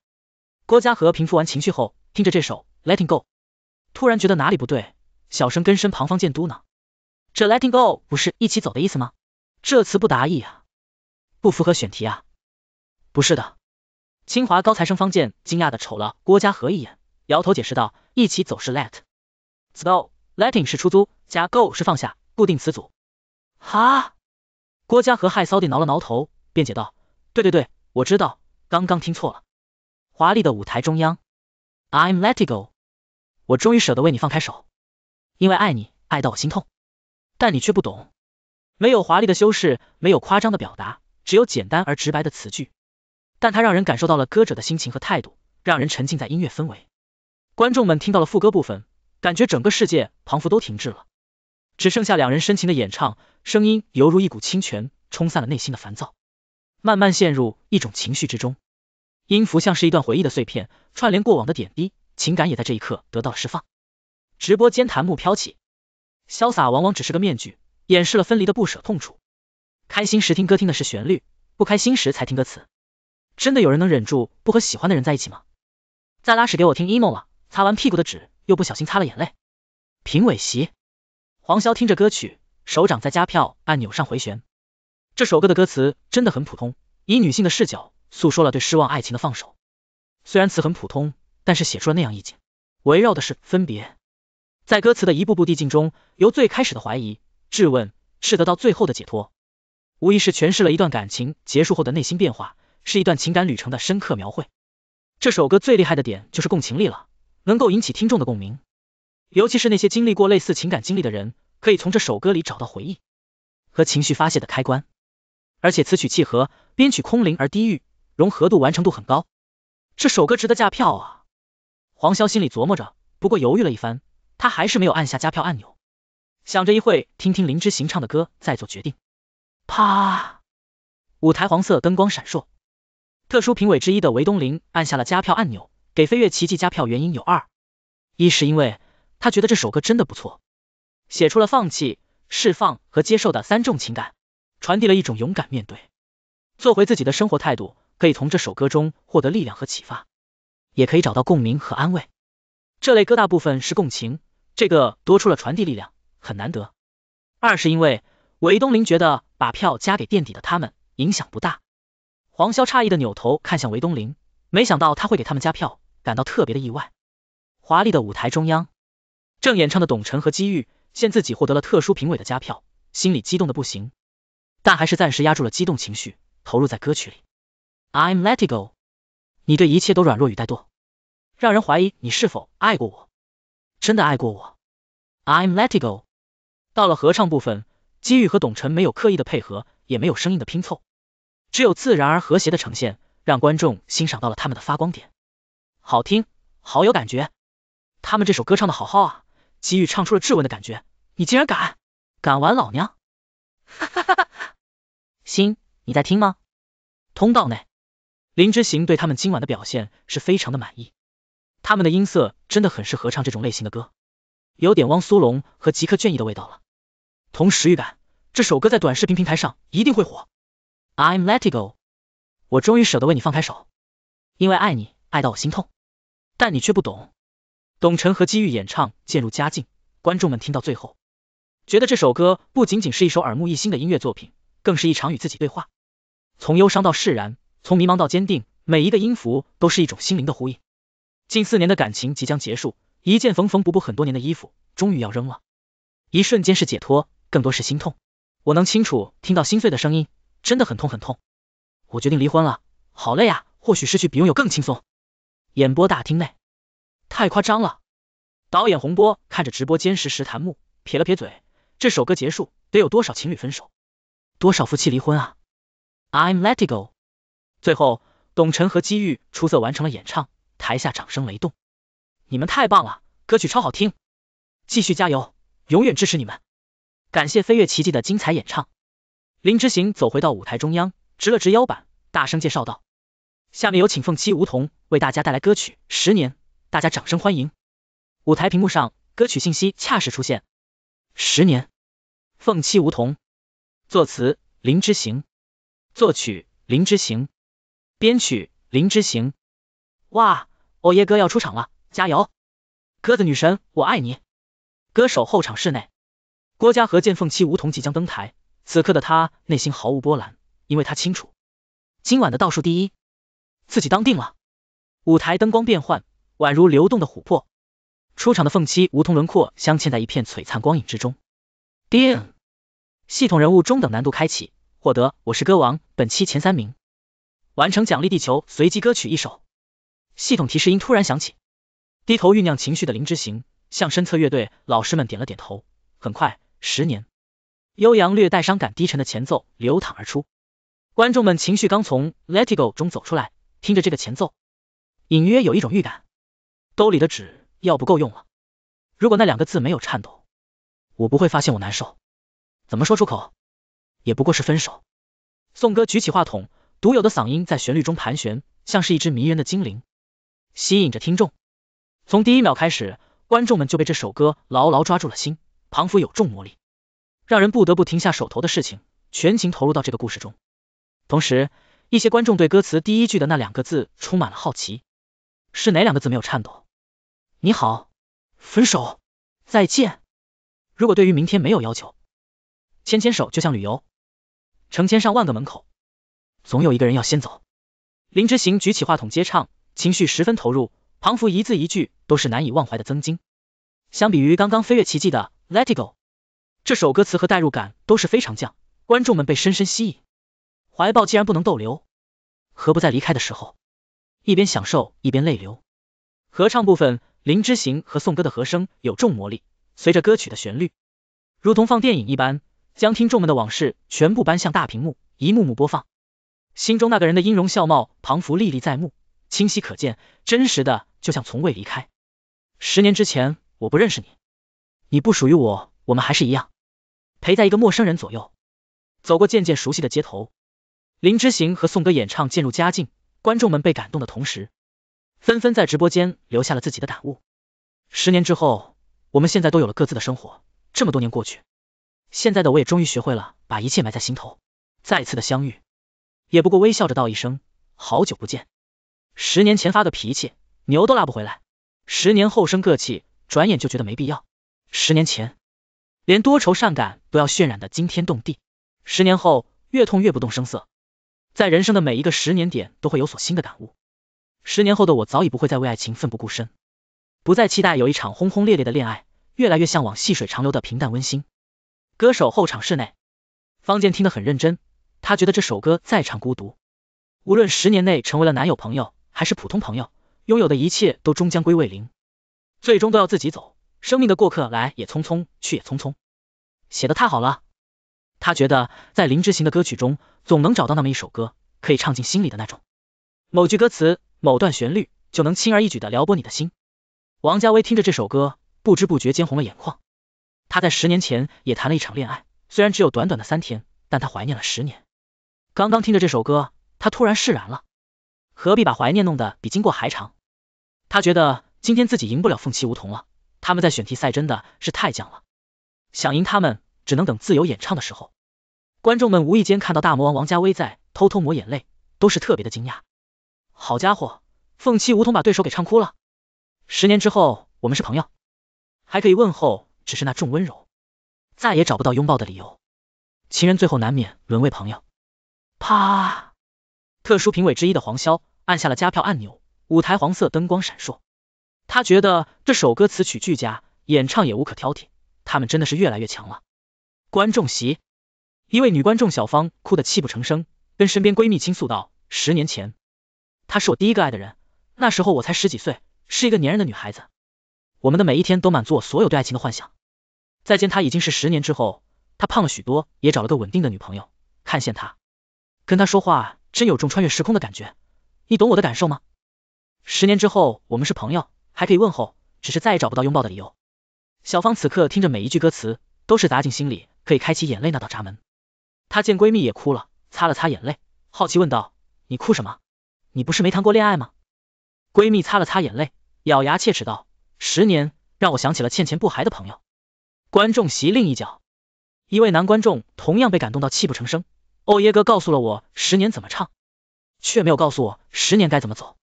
郭嘉和平复完情绪后，听着这首 Letting Go，突然觉得哪里不对，小声跟身旁方健嘟囔：“这 Letting Go 不是一起走的意思吗？这词不达意啊，不符合选题啊。”“不是的。”清华高材生方健惊讶的瞅了郭嘉和一眼，摇头解释道：“一起走是 Let，Go，Letting 是出租，加 Go 是放下，固定词组。”“哈。”郭嘉和害臊地挠了挠头，辩解道：“对对对，我知道。”刚刚听错了。华丽的舞台中央，I'm letting go，我终于舍得为你放开手，因为爱你爱到我心痛，但你却不懂。没有华丽的修饰，没有夸张的表达，只有简单而直白的词句，但它让人感受到了歌者的心情和态度，让人沉浸在音乐氛围。观众们听到了副歌部分，感觉整个世界仿佛都停滞了，只剩下两人深情的演唱，声音犹如一股清泉，冲散了内心的烦躁。慢慢陷入一种情绪之中，音符像是一段回忆的碎片，串联过往的点滴，情感也在这一刻得到了释放。直播间弹幕飘起，潇洒往往只是个面具，掩饰了分离的不舍痛楚。开心时听歌听的是旋律，不开心时才听歌词。真的有人能忍住不和喜欢的人在一起吗？再拉屎给我听 emo 了，擦完屁股的纸又不小心擦了眼泪。评委席，黄潇听着歌曲，手掌在加票按钮上回旋。这首歌的歌词真的很普通，以女性的视角诉说了对失望爱情的放手。虽然词很普通，但是写出了那样意境。围绕的是分别，在歌词的一步步递进中，由最开始的怀疑、质问，是得到最后的解脱，无疑是诠释了一段感情结束后的内心变化，是一段情感旅程的深刻描绘。这首歌最厉害的点就是共情力了，能够引起听众的共鸣，尤其是那些经历过类似情感经历的人，可以从这首歌里找到回忆和情绪发泄的开关。而且词曲契合，编曲空灵而低郁，融合度完成度很高，这首歌值得加票啊！黄潇心里琢磨着，不过犹豫了一番，他还是没有按下加票按钮，想着一会听听林之行唱的歌再做决定。啪，舞台黄色灯光闪烁，特殊评委之一的韦东林按下了加票按钮，给《飞跃奇迹》加票原因有二，一是因为他觉得这首歌真的不错，写出了放弃、释放和接受的三种情感。传递了一种勇敢面对、做回自己的生活态度，可以从这首歌中获得力量和启发，也可以找到共鸣和安慰。这类歌大部分是共情，这个多出了传递力量，很难得。二是因为韦东林觉得把票加给垫底的他们影响不大。黄潇诧异的扭头看向韦东林，没想到他会给他们加票，感到特别的意外。华丽的舞台中央，正演唱的董晨和机遇，见自己获得了特殊评委的加票，心里激动的不行。但还是暂时压住了激动情绪，投入在歌曲里。I'm letting go，你对一切都软弱与怠惰，让人怀疑你是否爱过我，真的爱过我。I'm letting go，到了合唱部分，机遇和董晨没有刻意的配合，也没有生硬的拼凑，只有自然而和谐的呈现，让观众欣赏到了他们的发光点，好听，好有感觉。他们这首歌唱的好好啊，机遇唱出了质问的感觉，你竟然敢，敢玩老娘，哈哈哈哈。心，你在听吗？通道内，林之行对他们今晚的表现是非常的满意，他们的音色真的很适合唱这种类型的歌，有点汪苏泷和吉克隽逸的味道了。同时预感这首歌在短视频平台上一定会火。I'm letting go，我终于舍得为你放开手，因为爱你爱到我心痛，但你却不懂。董晨和机遇演唱渐入佳境，观众们听到最后，觉得这首歌不仅仅是一首耳目一新的音乐作品。更是一场与自己对话，从忧伤到释然，从迷茫到坚定，每一个音符都是一种心灵的呼应。近四年的感情即将结束，一件缝缝补补很多年的衣服终于要扔了，一瞬间是解脱，更多是心痛。我能清楚听到心碎的声音，真的很痛很痛。我决定离婚了，好累呀，或许失去比拥有更轻松。演播大厅内，太夸张了。导演洪波看着直播间实时弹幕，撇了撇嘴，这首歌结束得有多少情侣分手？多少夫妻离婚啊？I'm letting go。最后，董晨和姬玉出色完成了演唱，台下掌声雷动。你们太棒了，歌曲超好听，继续加油，永远支持你们。感谢飞跃奇迹的精彩演唱。林之行走回到舞台中央，直了直腰板，大声介绍道：“下面有请凤七梧桐为大家带来歌曲《十年》，大家掌声欢迎。”舞台屏幕上，歌曲信息恰时出现，《十年》凤七梧桐。作词林之行，作曲林之行，编曲林之行。哇，欧耶哥要出场了，加油！鸽子女神，我爱你。歌手候场室内，郭嘉和见凤七梧桐即将登台，此刻的他内心毫无波澜，因为他清楚，今晚的倒数第一，自己当定了。舞台灯光变幻，宛如流动的琥珀。出场的凤七梧桐轮廓镶嵌在一片璀璨光影之中。定。系统人物中等难度开启，获得我是歌王本期前三名，完成奖励地球随机歌曲一首。系统提示音突然响起，低头酝酿情绪的林之行向身侧乐队老师们点了点头。很快，十年悠扬略带伤感低沉的前奏流淌而出，观众们情绪刚从 Let It Go 中走出来，听着这个前奏，隐约有一种预感，兜里的纸要不够用了。如果那两个字没有颤抖，我不会发现我难受。怎么说出口，也不过是分手。宋哥举起话筒，独有的嗓音在旋律中盘旋，像是一只迷人的精灵，吸引着听众。从第一秒开始，观众们就被这首歌牢牢抓住了心，仿佛有重魔力，让人不得不停下手头的事情，全情投入到这个故事中。同时，一些观众对歌词第一句的那两个字充满了好奇，是哪两个字没有颤抖？你好，分手，再见。如果对于明天没有要求。牵牵手就像旅游，成千上万个门口，总有一个人要先走。林之行举起话筒接唱，情绪十分投入。庞福一字一句都是难以忘怀的曾经。相比于刚刚飞跃奇迹的 Let It Go，这首歌词和代入感都是非常强，观众们被深深吸引。怀抱既然不能逗留，何不在离开的时候，一边享受一边泪流？合唱部分，林之行和颂歌的和声有重魔力，随着歌曲的旋律，如同放电影一般。将听众们的往事全部搬向大屏幕，一幕幕播放。心中那个人的音容笑貌、庞佛历历在目，清晰可见，真实的就像从未离开。十年之前，我不认识你，你不属于我，我们还是一样，陪在一个陌生人左右，走过渐渐熟悉的街头。林之行和宋歌演唱渐入佳境，观众们被感动的同时，纷纷在直播间留下了自己的感悟。十年之后，我们现在都有了各自的生活，这么多年过去。现在的我也终于学会了把一切埋在心头，再次的相遇，也不过微笑着道一声好久不见。十年前发个脾气，牛都拉不回来；十年后生个气，转眼就觉得没必要。十年前连多愁善感都要渲染的惊天动地，十年后越痛越不动声色。在人生的每一个十年点，都会有所新的感悟。十年后的我早已不会再为爱情奋不顾身，不再期待有一场轰轰烈烈的恋爱，越来越向往细水长流的平淡温馨。歌手后场室内，方健听得很认真，他觉得这首歌再唱孤独，无论十年内成为了男友朋友，还是普通朋友，拥有的一切都终将归为零，最终都要自己走，生命的过客来也匆匆，去也匆匆，写的太好了，他觉得在林志行的歌曲中，总能找到那么一首歌，可以唱进心里的那种，某句歌词，某段旋律，就能轻而易举的撩拨你的心。王家威听着这首歌，不知不觉间红了眼眶。他在十年前也谈了一场恋爱，虽然只有短短的三天，但他怀念了十年。刚刚听着这首歌，他突然释然了，何必把怀念弄得比经过还长？他觉得今天自己赢不了凤七梧桐了，他们在选题赛真的是太犟了，想赢他们只能等自由演唱的时候。观众们无意间看到大魔王王家威在偷偷抹眼泪，都是特别的惊讶。好家伙，凤七梧桐把对手给唱哭了。十年之后，我们是朋友，还可以问候。只是那重温柔，再也找不到拥抱的理由。情人最后难免沦为朋友。啪，特殊评委之一的黄潇按下了加票按钮，舞台黄色灯光闪烁。他觉得这首歌词曲俱佳，演唱也无可挑剔，他们真的是越来越强了。观众席，一位女观众小芳哭得泣不成声，跟身边闺蜜倾诉道：“十年前，她是我第一个爱的人，那时候我才十几岁，是一个粘人的女孩子，我们的每一天都满足我所有对爱情的幻想。”再见他已经是十年之后，他胖了许多，也找了个稳定的女朋友。看现他，跟他说话真有种穿越时空的感觉，你懂我的感受吗？十年之后我们是朋友，还可以问候，只是再也找不到拥抱的理由。小芳此刻听着每一句歌词，都是砸进心里可以开启眼泪那道闸门。她见闺蜜也哭了，擦了擦眼泪，好奇问道，你哭什么？你不是没谈过恋爱吗？闺蜜擦了擦眼泪，咬牙切齿道，十年让我想起了欠钱不还的朋友。观众席另一角，一位男观众同样被感动到泣不成声。欧耶哥告诉了我十年怎么唱，却没有告诉我十年该怎么走。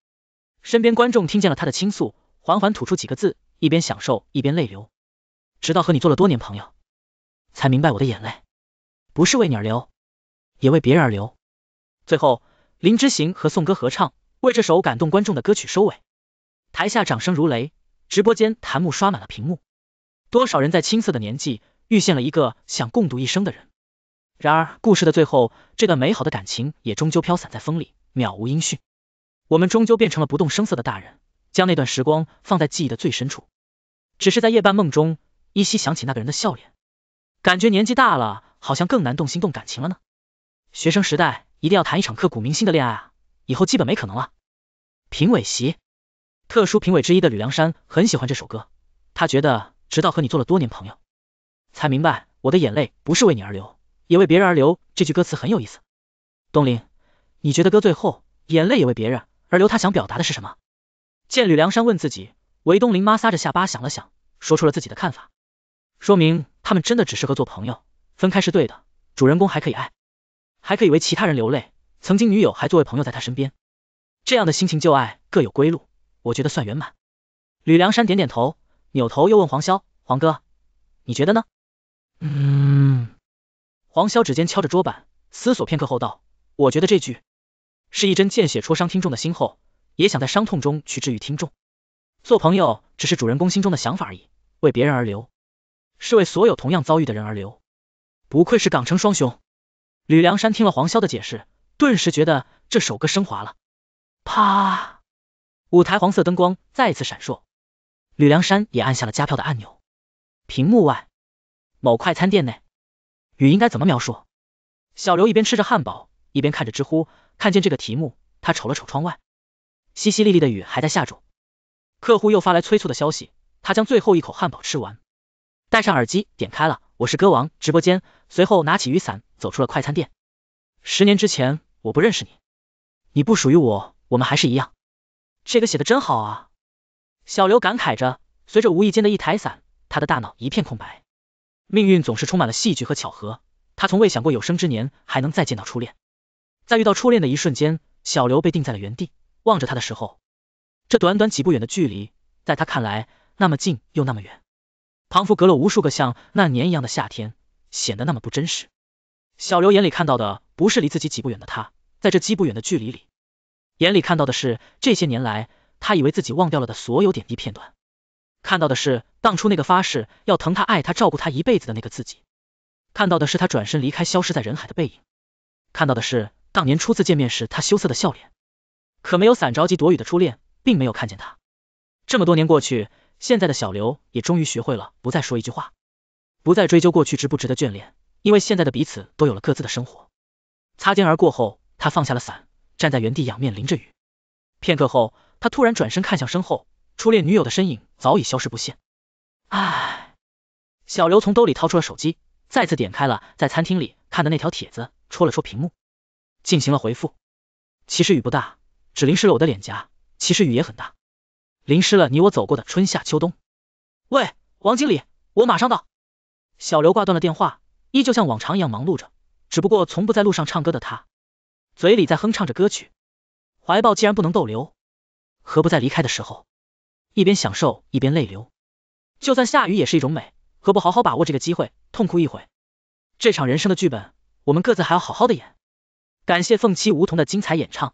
身边观众听见了他的倾诉，缓缓吐出几个字，一边享受一边泪流。直到和你做了多年朋友，才明白我的眼泪不是为你而流，也为别人而流。最后，林之行和宋歌合唱为这首感动观众的歌曲收尾，台下掌声如雷，直播间弹幕刷满了屏幕。多少人在青涩的年纪遇见了一个想共度一生的人，然而故事的最后，这段美好的感情也终究飘散在风里，渺无音讯。我们终究变成了不动声色的大人，将那段时光放在记忆的最深处。只是在夜半梦中，依稀想起那个人的笑脸，感觉年纪大了，好像更难动心动感情了呢。学生时代一定要谈一场刻骨铭心的恋爱，啊，以后基本没可能了。评委席，特殊评委之一的吕梁山很喜欢这首歌，他觉得。直到和你做了多年朋友，才明白我的眼泪不是为你而流，也为别人而流。这句歌词很有意思。东林，你觉得歌最后眼泪也为别人而流，他想表达的是什么？见吕梁山问自己，韦东林抹撒着下巴想了想，说出了自己的看法。说明他们真的只适合做朋友，分开是对的。主人公还可以爱，还可以为其他人流泪。曾经女友还作为朋友在他身边，这样的心情旧爱各有归路，我觉得算圆满。吕梁山点点头。扭头又问黄潇：“黄哥，你觉得呢？”嗯，黄潇指尖敲着桌板，思索片刻后道：“我觉得这句是一针见血戳伤听众的心，后也想在伤痛中去治愈听众。做朋友只是主人公心中的想法而已，为别人而留，是为所有同样遭遇的人而留。不愧是港城双雄，吕梁山听了黄潇的解释，顿时觉得这首歌升华了。啪，舞台黄色灯光再次闪烁。吕梁山也按下了加票的按钮。屏幕外，某快餐店内，雨应该怎么描述？小刘一边吃着汉堡，一边看着知乎，看见这个题目，他瞅了瞅窗外，淅淅沥沥的雨还在下着。客户又发来催促的消息，他将最后一口汉堡吃完，戴上耳机，点开了我是歌王直播间，随后拿起雨伞走出了快餐店。十年之前，我不认识你，你不属于我，我们还是一样。这个写的真好啊。小刘感慨着，随着无意间的一抬伞，他的大脑一片空白。命运总是充满了戏剧和巧合，他从未想过有生之年还能再见到初恋。在遇到初恋的一瞬间，小刘被定在了原地，望着他的时候，这短短几步远的距离，在他看来那么近又那么远。仿佛隔了无数个像那年一样的夏天，显得那么不真实。小刘眼里看到的不是离自己几步远的他，在这几步远的距离里，眼里看到的是这些年来。他以为自己忘掉了的所有点滴片段，看到的是当初那个发誓要疼他、爱他、照顾他一辈子的那个自己，看到的是他转身离开、消失在人海的背影，看到的是当年初次见面时他羞涩的笑脸。可没有伞，着急躲雨的初恋，并没有看见他。这么多年过去，现在的小刘也终于学会了不再说一句话，不再追究过去值不值得眷恋，因为现在的彼此都有了各自的生活。擦肩而过后，他放下了伞，站在原地仰面淋着雨。片刻后。他突然转身看向身后，初恋女友的身影早已消失不见。唉，小刘从兜里掏出了手机，再次点开了在餐厅里看的那条帖子，戳了戳屏幕，进行了回复。其实雨不大，只淋湿了我的脸颊；其实雨也很大，淋湿了你我走过的春夏秋冬。喂，王经理，我马上到。小刘挂断了电话，依旧像往常一样忙碌着，只不过从不在路上唱歌的他，嘴里在哼唱着歌曲。怀抱既然不能逗留。何不在离开的时候，一边享受一边泪流？就算下雨也是一种美，何不好好把握这个机会，痛哭一回？这场人生的剧本，我们各自还要好好的演。感谢凤七梧桐的精彩演唱，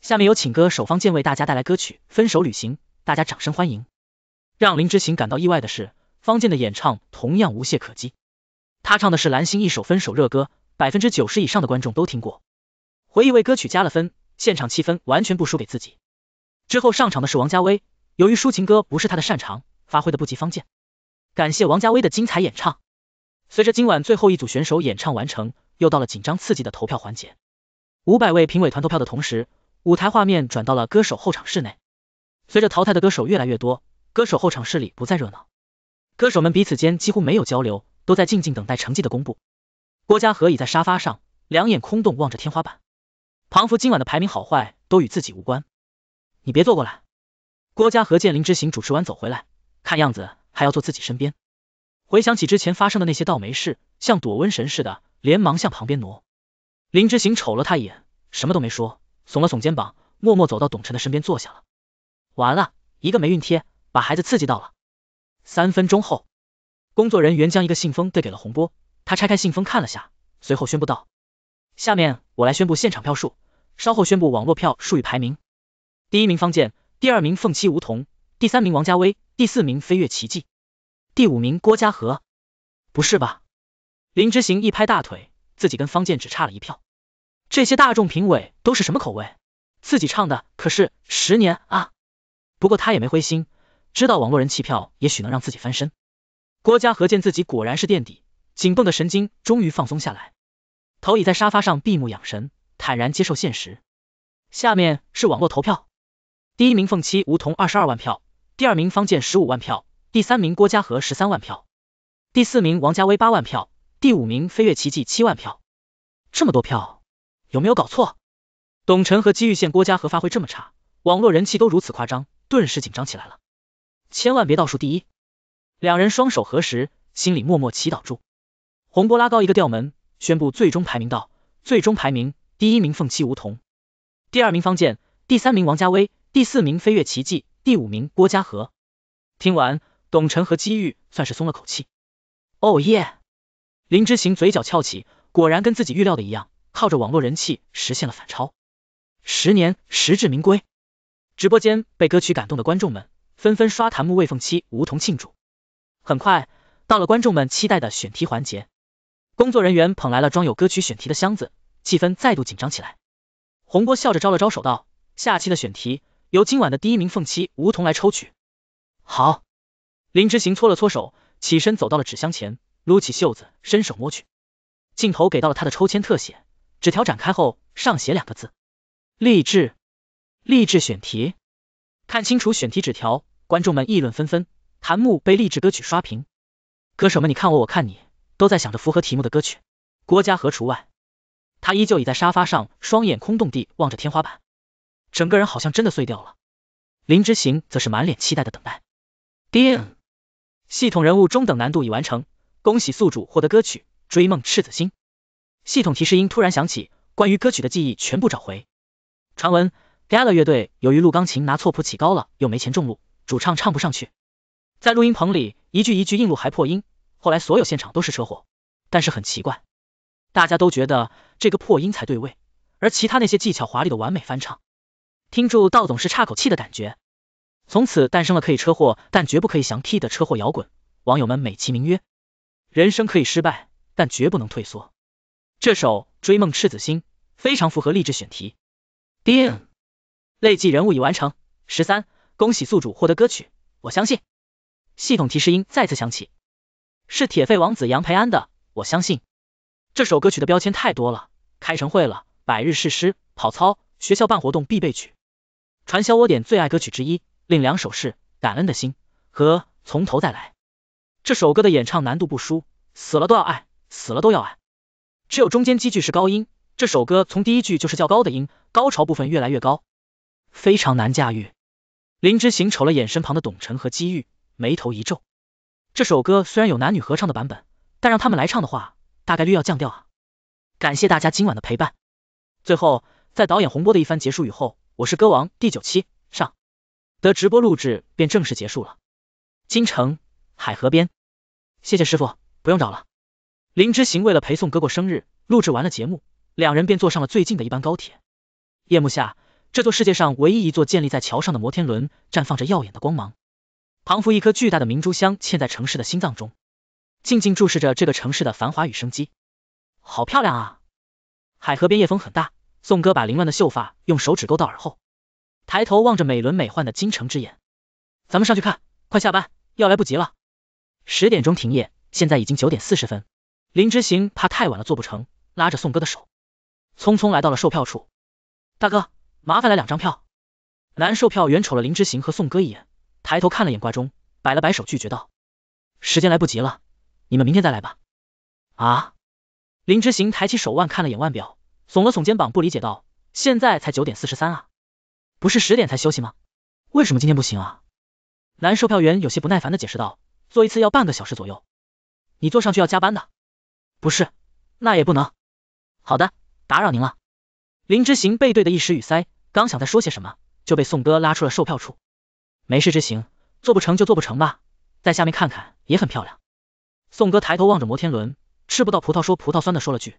下面有请歌手方健为大家带来歌曲《分手旅行》，大家掌声欢迎。让林之行感到意外的是，方健的演唱同样无懈可击。他唱的是蓝心一首分手热歌，百分之九十以上的观众都听过，回忆为歌曲加了分，现场气氛完全不输给自己。之后上场的是王家威，由于抒情歌不是他的擅长，发挥的不及方健。感谢王家威的精彩演唱。随着今晚最后一组选手演唱完成，又到了紧张刺激的投票环节。五百位评委团投票的同时，舞台画面转到了歌手后场室内。随着淘汰的歌手越来越多，歌手后场室里不再热闹，歌手们彼此间几乎没有交流，都在静静等待成绩的公布。郭家禾倚在沙发上，两眼空洞望着天花板。庞福今晚的排名好坏都与自己无关。你别坐过来，郭嘉和剑灵之行主持完走回来，看样子还要坐自己身边。回想起之前发生的那些倒霉事，像躲瘟神似的，连忙向旁边挪。林之行瞅了他一眼，什么都没说，耸了耸肩膀，默默走到董晨的身边坐下了。完了，一个霉运贴，把孩子刺激到了。三分钟后，工作人员将一个信封递给了洪波，他拆开信封看了下，随后宣布道：“下面我来宣布现场票数，稍后宣布网络票数与排名。”第一名方健，第二名凤栖梧桐，第三名王家威，第四名飞跃奇迹，第五名郭嘉禾。不是吧？林之行一拍大腿，自己跟方健只差了一票。这些大众评委都是什么口味？自己唱的可是十年。啊！不过他也没灰心，知道网络人气票也许能让自己翻身。郭嘉禾见自己果然是垫底，紧绷的神经终于放松下来，头倚在沙发上闭目养神，坦然接受现实。下面是网络投票。第一名凤七梧桐二十二万票，第二名方健十五万票，第三名郭嘉和十三万票，第四名王家威八万票，第五名飞跃奇迹七万票。这么多票，有没有搞错？董晨和姬遇县郭嘉和发挥这么差，网络人气都如此夸张，顿时紧张起来了。千万别倒数第一！两人双手合十，心里默默祈祷住。洪波拉高一个调门，宣布最终排名到：最终排名，第一名凤七梧桐，第二名方健，第三名王家威。第四名飞跃奇迹，第五名郭嘉禾。听完，董晨和姬玉算是松了口气。哦耶！林之行嘴角翘起，果然跟自己预料的一样，靠着网络人气实现了反超。十年，实至名归。直播间被歌曲感动的观众们纷纷刷弹幕为凤七梧桐庆祝。很快到了观众们期待的选题环节，工作人员捧来了装有歌曲选题的箱子，气氛再度紧张起来。洪波笑着招了招手道：“下期的选题。”由今晚的第一名凤七梧桐来抽取。好，林之行搓了搓手，起身走到了纸箱前，撸起袖子伸手摸去。镜头给到了他的抽签特写，纸条展开后上写两个字：励志。励志选题，看清楚选题纸条。观众们议论纷纷，弹幕被励志歌曲刷屏，歌手们你看我我看你，都在想着符合题目的歌曲，郭家和除外。他依旧倚在沙发上，双眼空洞地望着天花板。整个人好像真的碎掉了。林之行则是满脸期待的等待。叮，系统人物中等难度已完成，恭喜宿主获得歌曲《追梦赤子心》。系统提示音突然响起，关于歌曲的记忆全部找回。传闻，Gala 乐队由于录钢琴拿错谱起高了，又没钱重录，主唱唱不上去，在录音棚里一句一句硬录还破音，后来所有现场都是车祸。但是很奇怪，大家都觉得这个破音才对味，而其他那些技巧华丽的完美翻唱。听住，道总是岔口气的感觉。从此诞生了可以车祸，但绝不可以降 T 的车祸摇滚。网友们美其名曰：人生可以失败，但绝不能退缩。这首《追梦赤子心》非常符合励志选题。叮，累计人物已完成十三，恭喜宿主获得歌曲《我相信》。系统提示音再次响起，是铁肺王子杨培安的《我相信》。这首歌曲的标签太多了，开晨会了，百日誓师，跑操，学校办活动必备曲。传销窝点最爱歌曲之一，另两首是《感恩的心》和《从头再来》。这首歌的演唱难度不输，《死了都要爱》，死了都要爱。只有中间几句是高音，这首歌从第一句就是较高的音，高潮部分越来越高，非常难驾驭。林之行瞅了眼身旁的董晨和机遇，眉头一皱。这首歌虽然有男女合唱的版本，但让他们来唱的话，大概率要降调。啊。感谢大家今晚的陪伴。最后，在导演洪波的一番结束语后。我是歌王第九期上的直播录制便正式结束了。京城海河边，谢谢师傅，不用找了。林之行为了陪宋哥过生日，录制完了节目，两人便坐上了最近的一班高铁。夜幕下，这座世界上唯一一座建立在桥上的摩天轮，绽放着耀眼的光芒，仿佛一颗巨大的明珠，镶嵌在城市的心脏中，静静注视着这个城市的繁华与生机。好漂亮啊！海河边夜风很大。宋哥把凌乱的秀发用手指勾到耳后，抬头望着美轮美奂的京城之眼，咱们上去看，快下班要来不及了，十点钟停业，现在已经九点四十分，林之行怕太晚了做不成，拉着宋哥的手，匆匆来到了售票处，大哥，麻烦来两张票。男售票员瞅了林之行和宋哥一眼，抬头看了眼挂钟，摆了摆手拒绝道，时间来不及了，你们明天再来吧。啊！林之行抬起手腕看了眼腕表。耸了耸肩膀，不理解道：“现在才九点四十三啊，不是十点才休息吗？为什么今天不行？”啊？”男售票员有些不耐烦的解释道：“坐一次要半个小时左右，你坐上去要加班的。”“不是，那也不能。”“好的，打扰您了。”林之行背对的一时语塞，刚想再说些什么，就被宋哥拉出了售票处。“没事之行，做不成就做不成吧，在下面看看也很漂亮。”宋哥抬头望着摩天轮，吃不到葡萄说葡萄酸的说了句。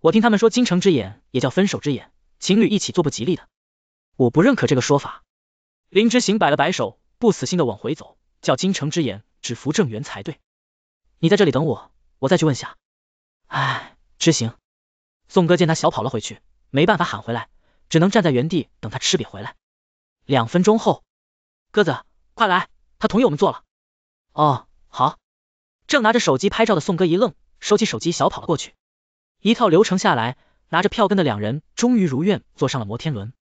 我听他们说，京城之眼也叫分手之眼，情侣一起做不吉利的。我不认可这个说法。林之行摆了摆手，不死心的往回走，叫京城之眼只扶正元才对。你在这里等我，我再去问下。哎，之行。宋哥见他小跑了回去，没办法喊回来，只能站在原地等他吃瘪回来。两分钟后，鸽子，快来，他同意我们做了。哦，好。正拿着手机拍照的宋哥一愣，收起手机小跑了过去。一套流程下来，拿着票根的两人终于如愿坐上了摩天轮。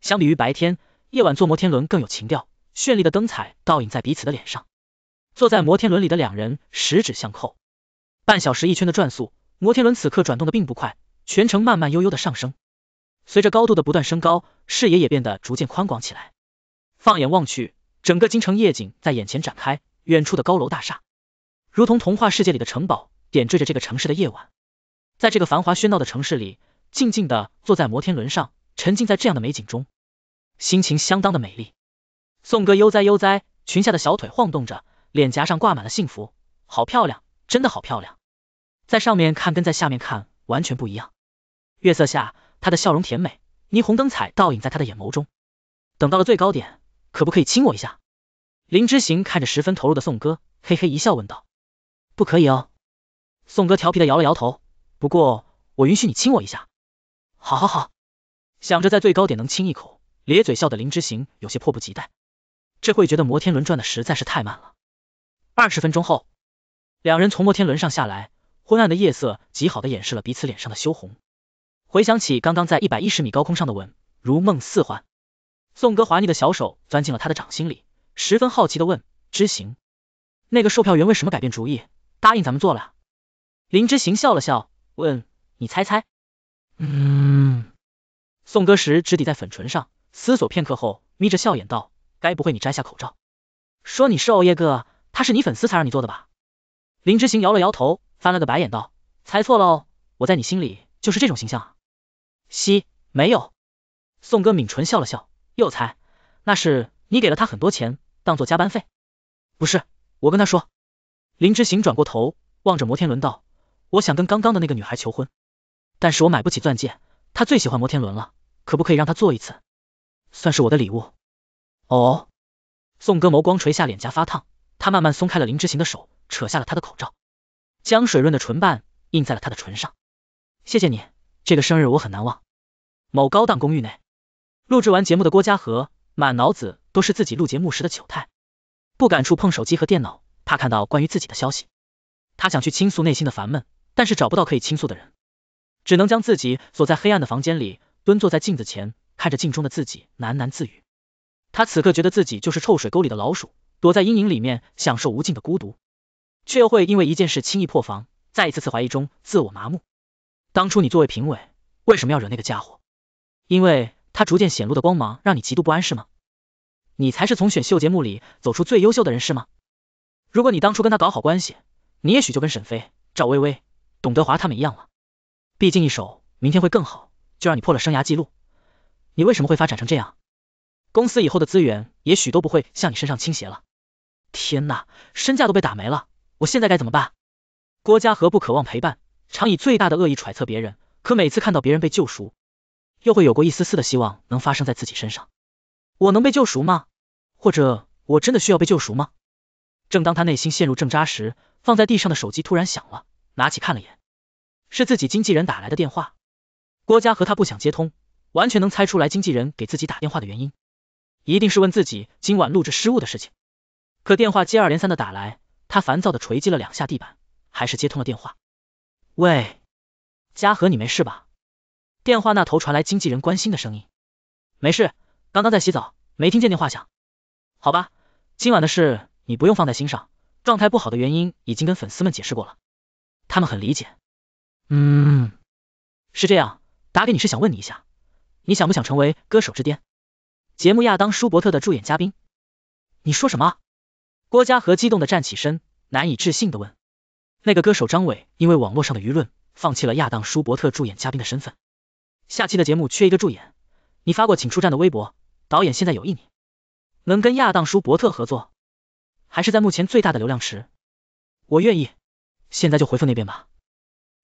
相比于白天，夜晚坐摩天轮更有情调，绚丽的灯彩倒影在彼此的脸上。坐在摩天轮里的两人十指相扣，半小时一圈的转速，摩天轮此刻转动的并不快，全程慢慢悠悠的上升。随着高度的不断升高，视野也变得逐渐宽广起来。放眼望去，整个京城夜景在眼前展开，远处的高楼大厦如同童话世界里的城堡，点缀着这个城市的夜晚。在这个繁华喧闹的城市里，静静的坐在摩天轮上，沉浸在这样的美景中，心情相当的美丽。宋哥悠哉悠哉，裙下的小腿晃动着，脸颊上挂满了幸福，好漂亮，真的好漂亮。在上面看跟在下面看完全不一样。月色下，他的笑容甜美，霓虹灯彩倒影在他的眼眸中。等到了最高点，可不可以亲我一下？林之行看着十分投入的宋哥，嘿嘿一笑问道：“不可以哦。”宋哥调皮的摇了摇头。不过我允许你亲我一下，好，好，好。想着在最高点能亲一口，咧嘴笑的林之行有些迫不及待，这会觉得摩天轮转的实在是太慢了。二十分钟后，两人从摩天轮上下来，昏暗的夜色极好的掩饰了彼此脸上的羞红。回想起刚刚在一百一十米高空上的吻，如梦似幻。宋哥滑腻的小手钻进了他的掌心里，十分好奇的问：知行，那个售票员为什么改变主意，答应咱们做了？林之行笑了笑。问你猜猜，嗯，宋歌时只抵在粉唇上，思索片刻后，眯着笑眼道，该不会你摘下口罩，说你是欧耶哥，他是你粉丝才让你做的吧？林之行摇了摇头，翻了个白眼道，猜错喽，我在你心里就是这种形象啊，西没有，宋歌抿唇笑了笑，又猜，那是你给了他很多钱，当做加班费，不是，我跟他说，林之行转过头，望着摩天轮道。我想跟刚刚的那个女孩求婚，但是我买不起钻戒，她最喜欢摩天轮了，可不可以让她坐一次，算是我的礼物？哦，宋哥眸光垂下，脸颊发烫，他慢慢松开了林之行的手，扯下了他的口罩，将水润的唇瓣印在了他的唇上。谢谢你，这个生日我很难忘。某高档公寓内，录制完节目的郭嘉和满脑子都是自己录节目时的糗态，不敢触碰手机和电脑，怕看到关于自己的消息。他想去倾诉内心的烦闷。但是找不到可以倾诉的人，只能将自己锁在黑暗的房间里，蹲坐在镜子前，看着镜中的自己喃喃自语。他此刻觉得自己就是臭水沟里的老鼠，躲在阴影里面享受无尽的孤独，却又会因为一件事轻易破防，在一次次怀疑中自我麻木。当初你作为评委，为什么要惹那个家伙？因为他逐渐显露的光芒让你极度不安是吗？你才是从选秀节目里走出最优秀的人是吗？如果你当初跟他搞好关系，你也许就跟沈飞、赵薇薇。董德华他们一样了，毕竟一首《明天会更好》就让你破了生涯记录，你为什么会发展成这样？公司以后的资源也许都不会向你身上倾斜了。天哪，身价都被打没了，我现在该怎么办？郭嘉和不渴望陪伴，常以最大的恶意揣测别人，可每次看到别人被救赎，又会有过一丝丝的希望能发生在自己身上。我能被救赎吗？或者我真的需要被救赎吗？正当他内心陷入挣扎时，放在地上的手机突然响了，拿起看了眼。是自己经纪人打来的电话，郭嘉和他不想接通，完全能猜出来经纪人给自己打电话的原因，一定是问自己今晚录制失误的事情。可电话接二连三的打来，他烦躁的锤击了两下地板，还是接通了电话。喂，嘉和，你没事吧？电话那头传来经纪人关心的声音。没事，刚刚在洗澡，没听见电话响。好吧，今晚的事你不用放在心上，状态不好的原因已经跟粉丝们解释过了，他们很理解。嗯，是这样，打给你是想问你一下，你想不想成为歌手之巅节目亚当舒伯特的助演嘉宾？你说什么？郭嘉和激动的站起身，难以置信的问。那个歌手张伟因为网络上的舆论，放弃了亚当舒伯特助演嘉宾的身份。下期的节目缺一个助演，你发过请出战的微博，导演现在有意你，能跟亚当舒伯特合作，还是在目前最大的流量池？我愿意，现在就回复那边吧。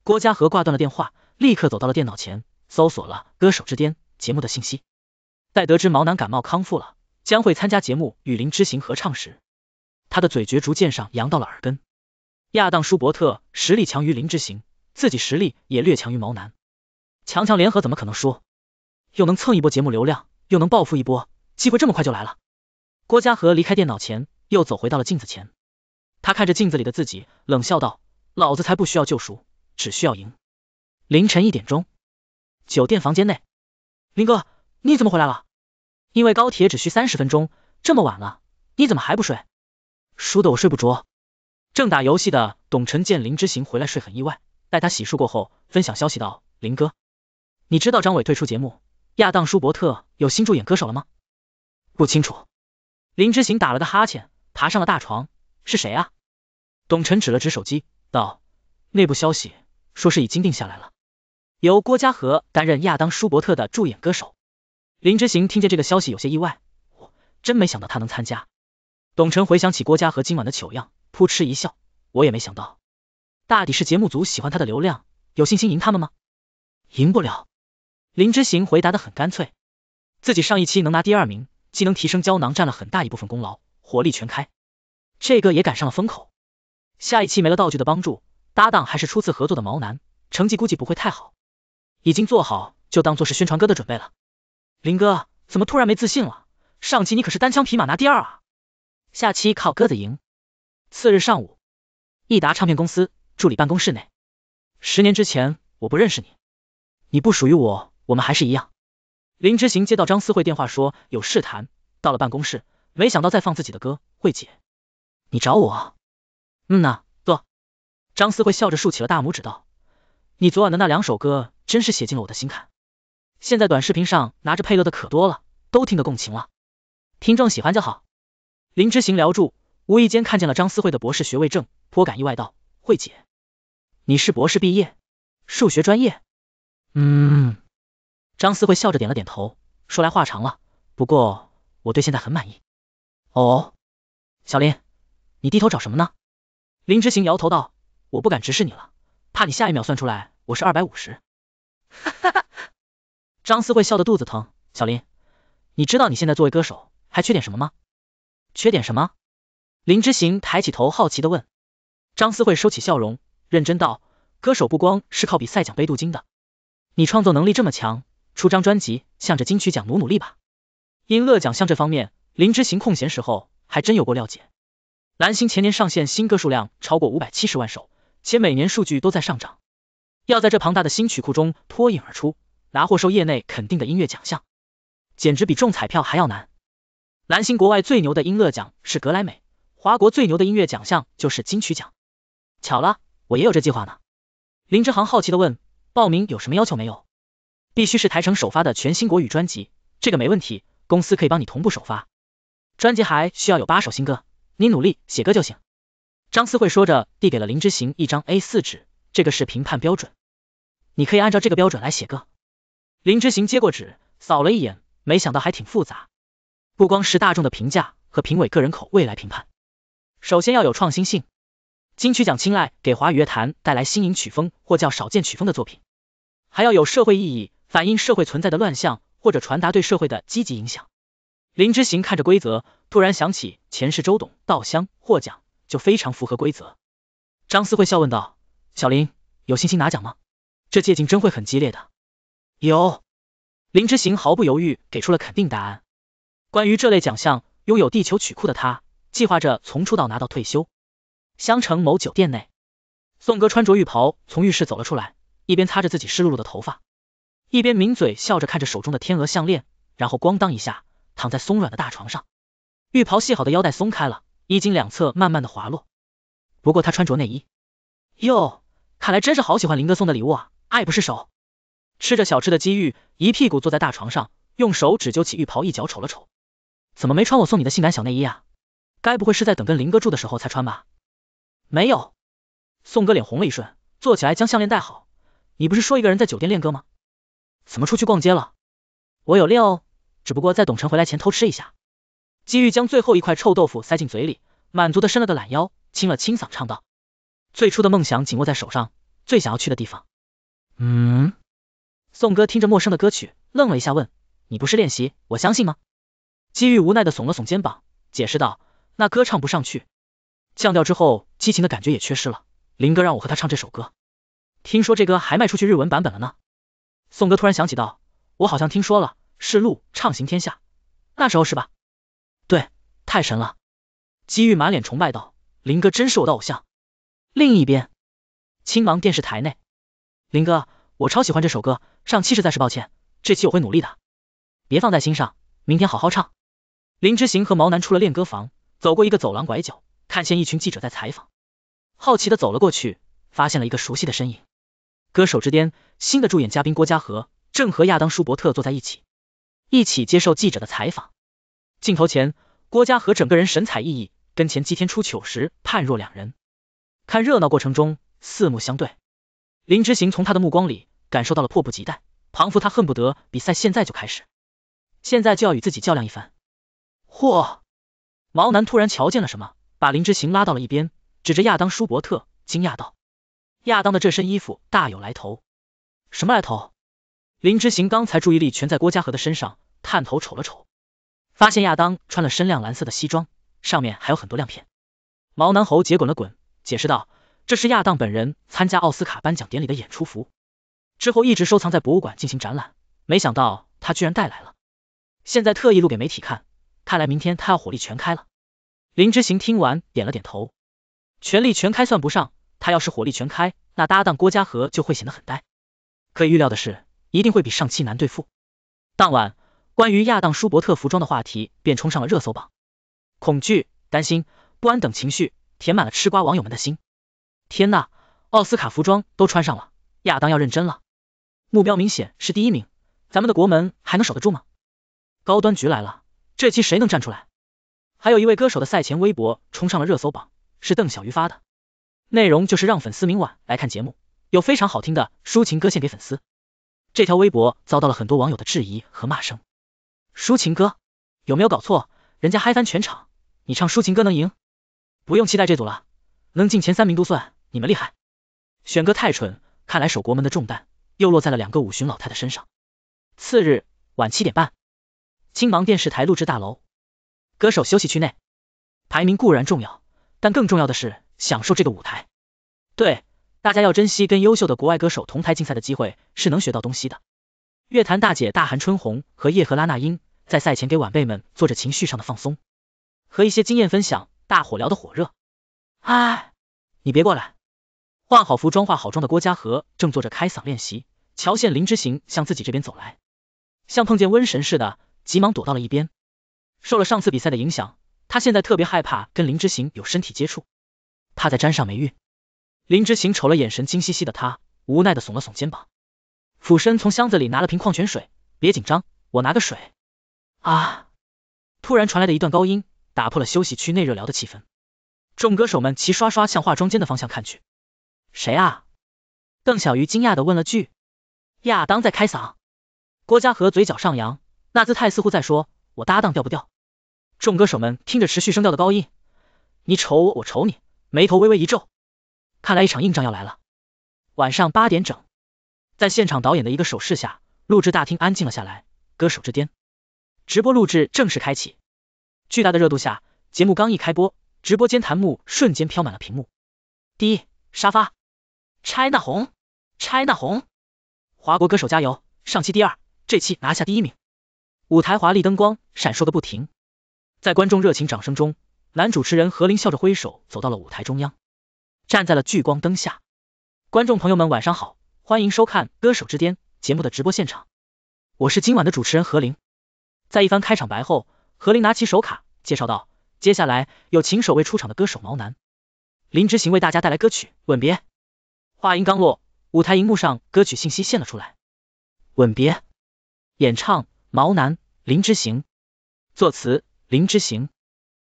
郭嘉禾挂断了电话，立刻走到了电脑前，搜索了《歌手之巅》节目的信息。待得知毛楠感冒康复了，将会参加节目《与林之行》合唱时，他的嘴角逐渐上扬到了耳根。亚当舒伯特实力强于林之行，自己实力也略强于毛楠，强强联合怎么可能输？又能蹭一波节目流量，又能暴富一波，机会这么快就来了。郭嘉禾离开电脑前，又走回到了镜子前，他看着镜子里的自己，冷笑道：“老子才不需要救赎。”只需要赢。凌晨一点钟，酒店房间内，林哥，你怎么回来了？因为高铁只需三十分钟，这么晚了，你怎么还不睡？输的我睡不着。正打游戏的董晨见林之行回来睡很意外，待他洗漱过后，分享消息道：林哥，你知道张伟退出节目，亚当舒伯特有新助演歌手了吗？不清楚。林之行打了个哈欠，爬上了大床。是谁啊？董晨指了指手机，道：内部消息。说是已经定下来了，由郭嘉禾担任亚当舒伯特的助演歌手。林之行听见这个消息有些意外，我真没想到他能参加。董晨回想起郭嘉禾今晚的糗样，扑哧一笑，我也没想到。大抵是节目组喜欢他的流量，有信心赢他们吗？赢不了。林之行回答的很干脆，自己上一期能拿第二名，既能提升胶囊占了很大一部分功劳，火力全开，这个也赶上了风口。下一期没了道具的帮助。搭档还是初次合作的毛男，成绩估计不会太好，已经做好就当做是宣传歌的准备了。林哥怎么突然没自信了？上期你可是单枪匹马拿第二啊，下期靠鸽子赢。次日上午，益达唱片公司助理办公室内，十年之前我不认识你，你不属于我，我们还是一样。林之行接到张思慧电话说有事谈，到了办公室，没想到在放自己的歌，慧姐，你找我？嗯呐。张思慧笑着竖起了大拇指，道：“你昨晚的那两首歌，真是写进了我的心坎。现在短视频上拿着配乐的可多了，都听得共情了。听众喜欢就好。”林之行聊住，无意间看见了张思慧的博士学位证，颇感意外，道：“慧姐，你是博士毕业，数学专业？”嗯。张思慧笑着点了点头，说：“来话长了，不过我对现在很满意。”哦，小林，你低头找什么呢？林之行摇头道。我不敢直视你了，怕你下一秒算出来我是二百五十。哈哈哈，张思慧笑得肚子疼。小林，你知道你现在作为歌手还缺点什么吗？缺点什么？林之行抬起头，好奇的问。张思慧收起笑容，认真道：歌手不光是靠比赛奖杯镀金的，你创作能力这么强，出张专辑，向着金曲奖努努力吧。音乐奖项这方面，林之行空闲时候还真有过了解。蓝星前年上线新歌数量超过五百七十万首。且每年数据都在上涨，要在这庞大的新曲库中脱颖而出，拿获受业内肯定的音乐奖项，简直比中彩票还要难。蓝星国外最牛的音乐奖是格莱美，华国最牛的音乐奖项就是金曲奖。巧了，我也有这计划呢。林之航好奇的问，报名有什么要求没有？必须是台城首发的全新国语专辑，这个没问题，公司可以帮你同步首发。专辑还需要有八首新歌，你努力写歌就行。张思慧说着，递给了林之行一张 A4 纸，这个是评判标准，你可以按照这个标准来写个。林之行接过纸，扫了一眼，没想到还挺复杂，不光是大众的评价和评委个人口味来评判，首先要有创新性，金曲奖青睐给华语乐坛带来新颖曲风或较少见曲风的作品，还要有社会意义，反映社会存在的乱象或者传达对社会的积极影响。林之行看着规则，突然想起前世周董《稻香》获奖。就非常符合规则，张思慧笑问道：“小林有信心拿奖吗？这界竞真会很激烈的。”有林之行毫不犹豫给出了肯定答案。关于这类奖项，拥有地球曲库的他，计划着从出道拿到退休。香城某酒店内，宋哥穿着浴袍从浴室走了出来，一边擦着自己湿漉漉的头发，一边抿嘴笑着看着手中的天鹅项链，然后咣当一下躺在松软的大床上，浴袍系好的腰带松开了。衣襟两侧慢慢的滑落，不过他穿着内衣，哟，看来真是好喜欢林哥送的礼物啊，爱不释手。吃着小吃的机遇，一屁股坐在大床上，用手指揪起浴袍一角瞅了瞅，怎么没穿我送你的性感小内衣啊？该不会是在等跟林哥住的时候才穿吧？没有，宋哥脸红了一瞬，坐起来将项链戴好。你不是说一个人在酒店练歌吗？怎么出去逛街了？我有练哦，只不过在董晨回来前偷吃一下。姬玉将最后一块臭豆腐塞进嘴里，满足的伸了个懒腰，清了清嗓，唱道：“最初的梦想紧握在手上，最想要去的地方。”嗯。宋哥听着陌生的歌曲，愣了一下，问：“你不是练习，我相信吗？”姬玉无奈的耸了耸肩膀，解释道：“那歌唱不上去，降调之后，激情的感觉也缺失了。林哥让我和他唱这首歌，听说这歌还卖出去日文版本了呢。”宋哥突然想起道：“我好像听说了，是路畅行天下，那时候是吧？”太神了！姬玉满脸崇拜道：“林哥真是我的偶像。”另一边，青芒电视台内，林哥，我超喜欢这首歌，上期实在是抱歉，这期我会努力的，别放在心上，明天好好唱。林之行和毛楠出了练歌房，走过一个走廊拐角，看见一群记者在采访，好奇的走了过去，发现了一个熟悉的身影。歌手之巅新的助演嘉宾郭嘉和正和亚当舒伯特坐在一起，一起接受记者的采访，镜头前。郭嘉和整个人神采奕奕，跟前几天出糗时判若两人。看热闹过程中，四目相对，林之行从他的目光里感受到了迫不及待。庞佛他恨不得比赛现在就开始，现在就要与自己较量一番。嚯！毛楠突然瞧见了什么，把林之行拉到了一边，指着亚当舒伯特，惊讶道：“亚当的这身衣服大有来头，什么来头？”林之行刚才注意力全在郭嘉禾的身上，探头瞅了瞅。发现亚当穿了深亮蓝色的西装，上面还有很多亮片。毛南猴结滚了滚，解释道：“这是亚当本人参加奥斯卡颁奖典礼的演出服，之后一直收藏在博物馆进行展览，没想到他居然带来了，现在特意录给媒体看。看来明天他要火力全开了。”林之行听完点了点头，全力全开算不上，他要是火力全开，那搭档郭嘉禾就会显得很呆。可以预料的是，一定会比上期难对付。当晚。关于亚当舒伯特服装的话题便冲上了热搜榜，恐惧、担心、不安等情绪填满了吃瓜网友们的心。天呐，奥斯卡服装都穿上了，亚当要认真了，目标明显是第一名，咱们的国门还能守得住吗？高端局来了，这期谁能站出来？还有一位歌手的赛前微博冲上了热搜榜，是邓小鱼发的，内容就是让粉丝明晚来看节目，有非常好听的抒情歌献给粉丝。这条微博遭到了很多网友的质疑和骂声。抒情歌？有没有搞错？人家嗨翻全场，你唱抒情歌能赢？不用期待这组了，能进前三名都算你们厉害。选歌太蠢，看来守国门的重担又落在了两个五旬老太太身上。次日晚七点半，青芒电视台录制大楼，歌手休息区内。排名固然重要，但更重要的是享受这个舞台。对，大家要珍惜跟优秀的国外歌手同台竞赛的机会，是能学到东西的。乐坛大姐大韩春红和叶赫拉那英在赛前给晚辈们做着情绪上的放松和一些经验分享，大伙聊得火热。哎，你别过来！化好服装、化好妆的郭嘉禾正做着开嗓练习，乔见林之行向自己这边走来，像碰见瘟神似的，急忙躲到了一边。受了上次比赛的影响，他现在特别害怕跟林之行有身体接触，怕再沾上霉运。林之行瞅了眼神惊兮兮的他，无奈的耸了耸肩膀。俯身从箱子里拿了瓶矿泉水，别紧张，我拿个水。啊！突然传来的一段高音，打破了休息区内热聊的气氛。众歌手们齐刷刷向化妆间的方向看去。谁啊？邓小鱼惊讶的问了句。亚当在开嗓。郭嘉禾嘴角上扬，那姿态似乎在说，我搭档掉不掉？众歌手们听着持续声调的高音，你瞅我，我瞅你，眉头微微一皱，看来一场硬仗要来了。晚上八点整。在现场导演的一个手势下，录制大厅安静了下来。歌手之巅直播录制正式开启。巨大的热度下，节目刚一开播，直播间弹幕瞬间飘满了屏幕。第一沙发，China 红，China 红，华国歌手加油！上期第二，这期拿下第一名。舞台华丽灯光闪烁个不停，在观众热情掌声中，男主持人何琳笑着挥手，走到了舞台中央，站在了聚光灯下。观众朋友们，晚上好。欢迎收看《歌手之巅》节目的直播现场，我是今晚的主持人何琳。在一番开场白后，何琳拿起手卡介绍道：“接下来有请首位出场的歌手毛南林之行为大家带来歌曲《吻别》。”话音刚落，舞台荧幕上歌曲信息现了出来，《吻别》演唱毛南林之行，作词林之行，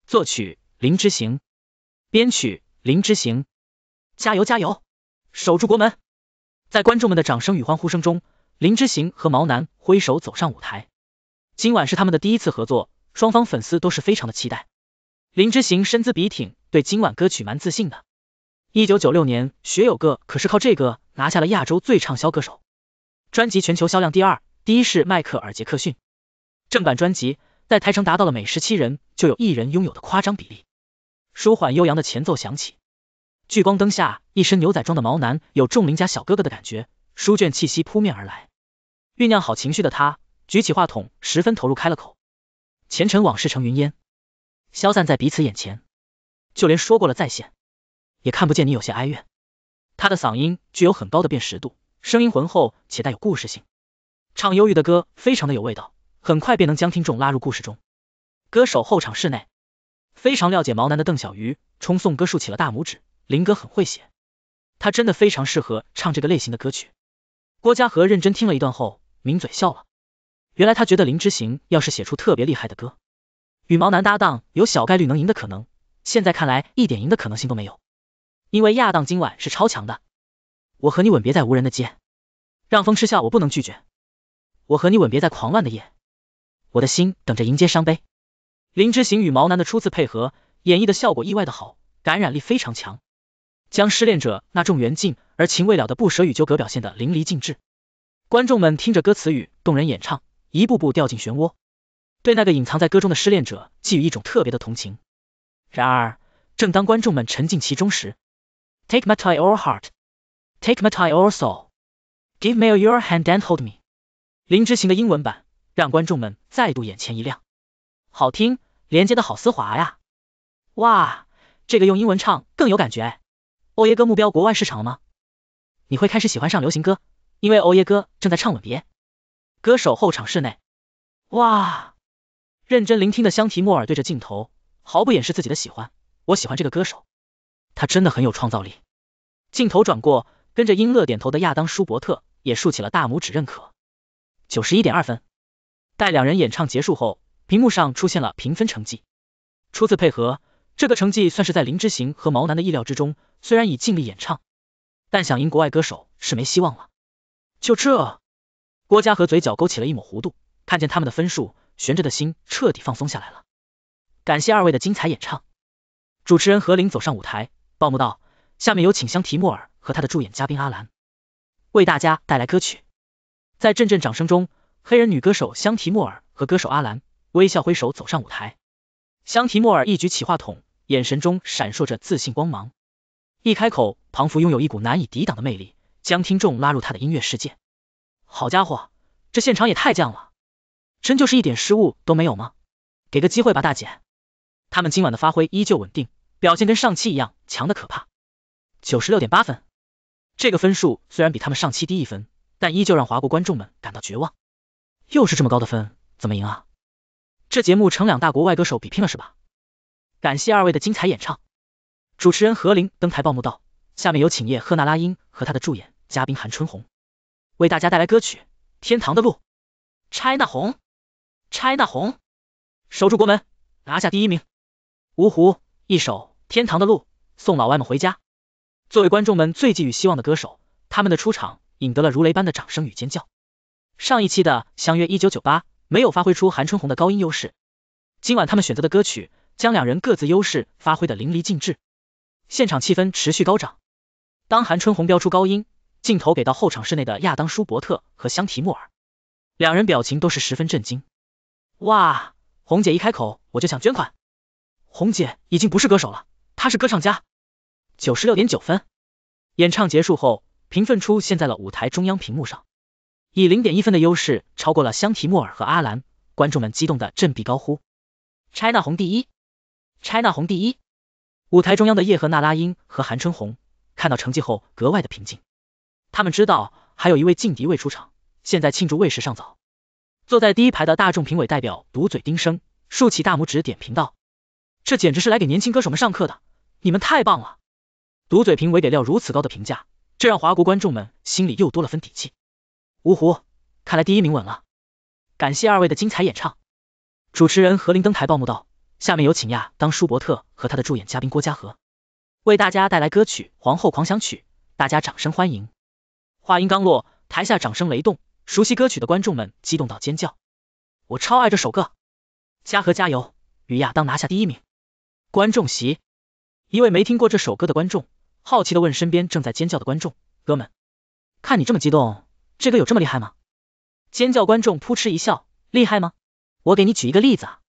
作曲林之行，编曲林之行。加油加油，守住国门！在观众们的掌声与欢呼声中，林之行和毛楠挥手走上舞台。今晚是他们的第一次合作，双方粉丝都是非常的期待。林之行身姿笔挺，对今晚歌曲蛮自信的。一九九六年学友个可是靠这个拿下了亚洲最畅销歌手，专辑全球销量第二，第一是迈克尔杰克逊。正版专辑在台城达到了每十七人就有一人拥有的夸张比例。舒缓悠扬的前奏响起。聚光灯下，一身牛仔装的毛男有众邻家小哥哥的感觉，书卷气息扑面而来。酝酿好情绪的他，举起话筒，十分投入开了口：“前尘往事成云烟，消散在彼此眼前。就连说过了再见，也看不见你有些哀怨。”他的嗓音具有很高的辨识度，声音浑厚且带有故事性，唱忧郁的歌非常的有味道，很快便能将听众拉入故事中。歌手后场室内，非常了解毛男的邓小鱼冲送歌竖起了大拇指。林哥很会写，他真的非常适合唱这个类型的歌曲。郭嘉禾认真听了一段后，抿嘴笑了。原来他觉得林之行要是写出特别厉害的歌，与毛男搭档有小概率能赢的可能。现在看来一点赢的可能性都没有，因为亚当今晚是超强的。我和你吻别在无人的街，让风吃笑我不能拒绝。我和你吻别在狂乱的夜，我的心等着迎接伤悲。林之行与毛楠的初次配合演绎的效果意外的好，感染力非常强。将失恋者那众缘尽而情未了的不舍与纠葛表现得淋漓尽致，观众们听着歌词与动人演唱，一步步掉进漩涡，对那个隐藏在歌中的失恋者寄予一种特别的同情。然而，正当观众们沉浸其中时，Take my tie or heart，Take my tie or soul，Give me your hand and hold me。林志行的英文版让观众们再度眼前一亮，好听，连接的好丝滑呀！哇，这个用英文唱更有感觉哎。欧耶哥目标国外市场了吗？你会开始喜欢上流行歌，因为欧耶哥正在唱吻别。歌手候场室内，哇，认真聆听的香缇莫尔对着镜头，毫不掩饰自己的喜欢，我喜欢这个歌手，他真的很有创造力。镜头转过，跟着英乐点头的亚当舒伯特也竖起了大拇指认可，九十一点二分。待两人演唱结束后，屏幕上出现了评分成绩，初次配合。这个成绩算是在林之行和毛楠的意料之中，虽然已尽力演唱，但想赢国外歌手是没希望了。就这，郭嘉和嘴角勾起了一抹弧度，看见他们的分数，悬着的心彻底放松下来了。感谢二位的精彩演唱。主持人何琳走上舞台，报幕道：“下面有请香缇莫尔和他的助演嘉宾阿兰为大家带来歌曲。”在阵阵掌声中，黑人女歌手香缇莫尔和歌手阿兰微笑挥手走上舞台。香缇莫尔一举起话筒。眼神中闪烁着自信光芒，一开口，庞福拥有一股难以抵挡的魅力，将听众拉入他的音乐世界。好家伙，这现场也太犟了，真就是一点失误都没有吗？给个机会吧，大姐。他们今晚的发挥依旧稳定，表现跟上期一样强的可怕。九十六点八分，这个分数虽然比他们上期低一分，但依旧让华国观众们感到绝望。又是这么高的分，怎么赢啊？这节目成两大国外歌手比拼了是吧？感谢二位的精彩演唱。主持人何琳登台报幕道：“下面有请叶赫那拉英和他的助演嘉宾韩春红，为大家带来歌曲《天堂的路》。”China 红，China 红，守住国门，拿下第一名。芜湖，一首《天堂的路》送老外们回家。作为观众们最寄予希望的歌手，他们的出场引得了如雷般的掌声与尖叫。上一期的《相约一九九八》没有发挥出韩春红的高音优势，今晚他们选择的歌曲。将两人各自优势发挥的淋漓尽致，现场气氛持续高涨。当韩春红飙出高音，镜头给到后场室内的亚当舒伯特和香缇·莫尔，两人表情都是十分震惊。哇，红姐一开口我就想捐款，红姐已经不是歌手了，她是歌唱家。九十六点九分，演唱结束后，评分出现在了舞台中央屏幕上，以零点一分的优势超过了香缇·莫尔和阿兰，观众们激动的振臂高呼，China 红第一。China 红第一，舞台中央的叶赫那拉英和韩春红看到成绩后格外的平静，他们知道还有一位劲敌未出场，现在庆祝未时尚早。坐在第一排的大众评委代表堵嘴丁生竖起大拇指点评道：“这简直是来给年轻歌手们上课的，你们太棒了！”堵嘴评委给料如此高的评价，这让华国观众们心里又多了分底气。芜湖，看来第一名稳了，感谢二位的精彩演唱。主持人何林登台报幕道。下面有请亚当舒伯特和他的助演嘉宾郭嘉禾为大家带来歌曲《皇后狂想曲》，大家掌声欢迎。话音刚落，台下掌声雷动，熟悉歌曲的观众们激动到尖叫。我超爱这首歌，嘉禾加油，与亚当拿下第一名。观众席，一位没听过这首歌的观众好奇的问身边正在尖叫的观众：“哥们，看你这么激动，这个有这么厉害吗？”尖叫观众扑哧一笑：“厉害吗？我给你举一个例子，啊，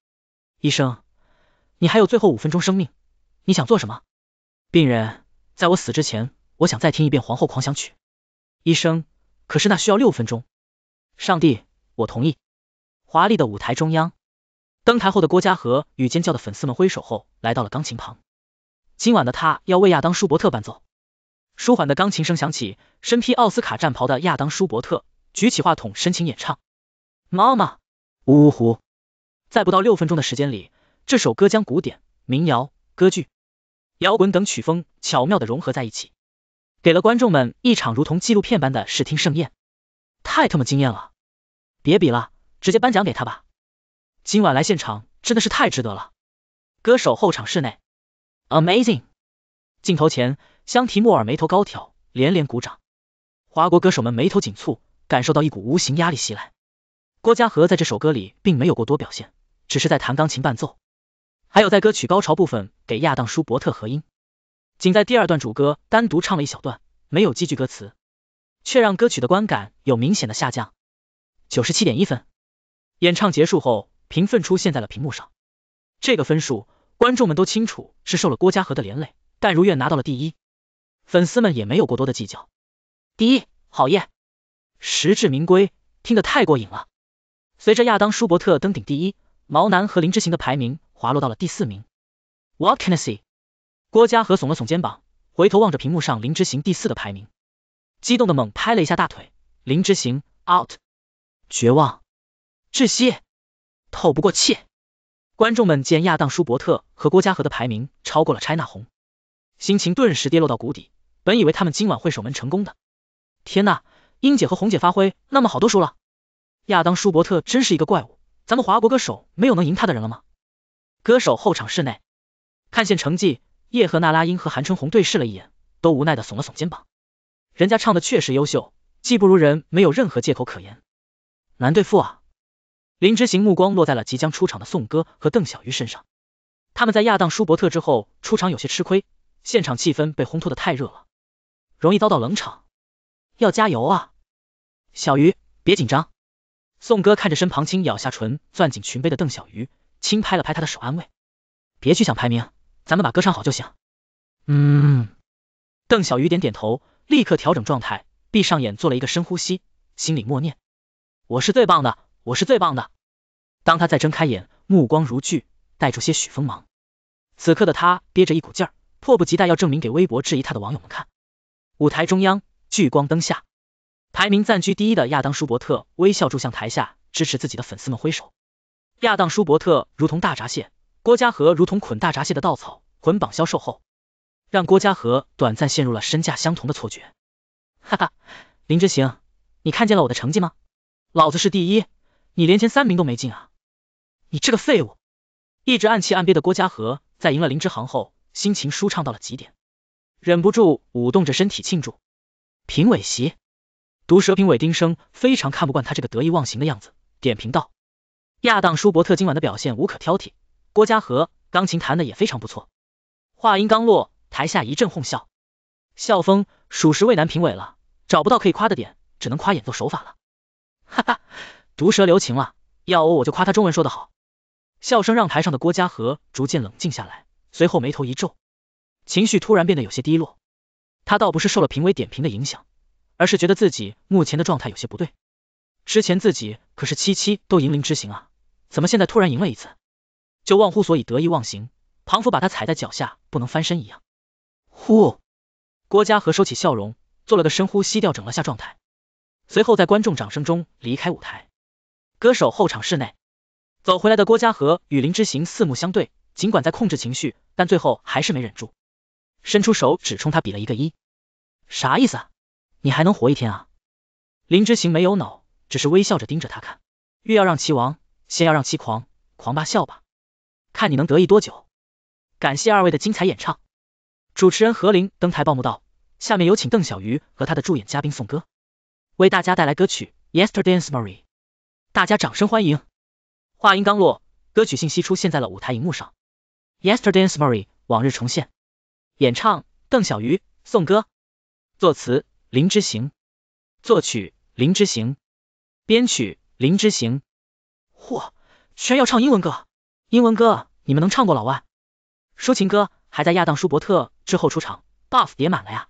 医生。”你还有最后五分钟生命，你想做什么？病人，在我死之前，我想再听一遍《皇后狂想曲》。医生，可是那需要六分钟。上帝，我同意。华丽的舞台中央，登台后的郭嘉和与尖叫的粉丝们挥手，后来到了钢琴旁。今晚的他要为亚当·舒伯特伴奏。舒缓的钢琴声响起，身披奥斯卡战袍的亚当·舒伯特举起话筒深情演唱。妈妈，呜呼！在不到六分钟的时间里。这首歌将古典、民谣、歌剧、摇滚等曲风巧妙的融合在一起，给了观众们一场如同纪录片般的视听盛宴，太他妈惊艳了！别比了，直接颁奖给他吧。今晚来现场真的是太值得了。歌手候场室内，Amazing。镜头前，香缇莫尔眉头高挑，连连鼓掌。华国歌手们眉头紧蹙，感受到一股无形压力袭来。郭嘉禾在这首歌里并没有过多表现，只是在弹钢琴伴奏。还有在歌曲高潮部分给亚当舒伯特合音，仅在第二段主歌单独唱了一小段，没有几句歌词，却让歌曲的观感有明显的下降。九十七点一分，演唱结束后，评分出现在了屏幕上。这个分数，观众们都清楚是受了郭家禾的连累，但如愿拿到了第一，粉丝们也没有过多的计较。第一，好耶，实至名归，听得太过瘾了。随着亚当舒伯特登顶第一，毛楠和林志行的排名。滑落到了第四名。What can I see？郭嘉和耸了耸肩膀，回头望着屏幕上林之行第四的排名，激动的猛拍了一下大腿。林之行 out，绝望，窒息，透不过气。观众们见亚当舒伯特和郭嘉和的排名超过了 China 红，心情顿时跌落到谷底。本以为他们今晚会守门成功的，天呐，英姐和红姐发挥那么好都输了。亚当舒伯特真是一个怪物，咱们华国歌手没有能赢他的人了吗？歌手候场室内，看线成绩，叶赫那拉英和韩春红对视了一眼，都无奈的耸了耸肩膀。人家唱的确实优秀，技不如人，没有任何借口可言，难对付啊。林之行目光落在了即将出场的宋歌和邓小鱼身上，他们在亚当舒伯特之后出场有些吃亏，现场气氛被烘托的太热了，容易遭到冷场，要加油啊，小鱼，别紧张。宋歌看着身旁轻咬下唇、攥紧裙背的邓小鱼，轻拍了拍他的手，安慰：“别去想排名，咱们把歌唱好就行。”嗯，邓小雨点点头，立刻调整状态，闭上眼做了一个深呼吸，心里默念：“我是最棒的，我是最棒的。”当他再睁开眼，目光如炬，带出些许锋芒。此刻的他憋着一股劲儿，迫不及待要证明给微博质疑他的网友们看。舞台中央，聚光灯下，排名暂居第一的亚当舒伯特微笑住向台下支持自己的粉丝们挥手。亚当舒伯特如同大闸蟹，郭嘉和如同捆大闸蟹的稻草，捆绑销售后，让郭嘉和短暂陷入了身价相同的错觉。哈哈，林之行，你看见了我的成绩吗？老子是第一，你连前三名都没进啊！你这个废物！一直暗气暗憋的郭嘉和，在赢了林之行后，心情舒畅到了极点，忍不住舞动着身体庆祝。评委席，毒蛇评委丁生非常看不惯他这个得意忘形的样子，点评道。亚当舒伯特今晚的表现无可挑剔，郭嘉和钢琴弹的也非常不错。话音刚落，台下一阵哄笑，笑风属实为难评委了，找不到可以夸的点，只能夸演奏手法了。哈哈，毒舌留情了，要我我就夸他中文说的好。笑声让台上的郭嘉和逐渐冷静下来，随后眉头一皱，情绪突然变得有些低落。他倒不是受了评委点评的影响，而是觉得自己目前的状态有些不对。之前自己可是七七都赢林之行啊，怎么现在突然赢了一次，就忘乎所以得意忘形，仿佛把他踩在脚下不能翻身一样。呼，郭嘉和收起笑容，做了个深呼吸，调整了下状态，随后在观众掌声中离开舞台。歌手候场室内，走回来的郭嘉和与林之行四目相对，尽管在控制情绪，但最后还是没忍住，伸出手指冲他比了一个一，啥意思？啊？你还能活一天啊？林之行没有恼。只是微笑着盯着他看，欲要让齐王，先要让齐狂，狂罢笑吧，看你能得意多久。感谢二位的精彩演唱，主持人何琳登台报幕道：“下面有请邓小鱼和他的助演嘉宾颂歌，为大家带来歌曲 Yesterday's Memory，大家掌声欢迎。”话音刚落，歌曲信息出现在了舞台荧幕上。Yesterday's Memory，往日重现，演唱邓小鱼、宋歌，作词林之行，作曲林之行。编曲林之行，嚯，居然要唱英文歌！英文歌，你们能唱过老外？抒情歌还在亚当舒伯特之后出场，buff 叠满了呀！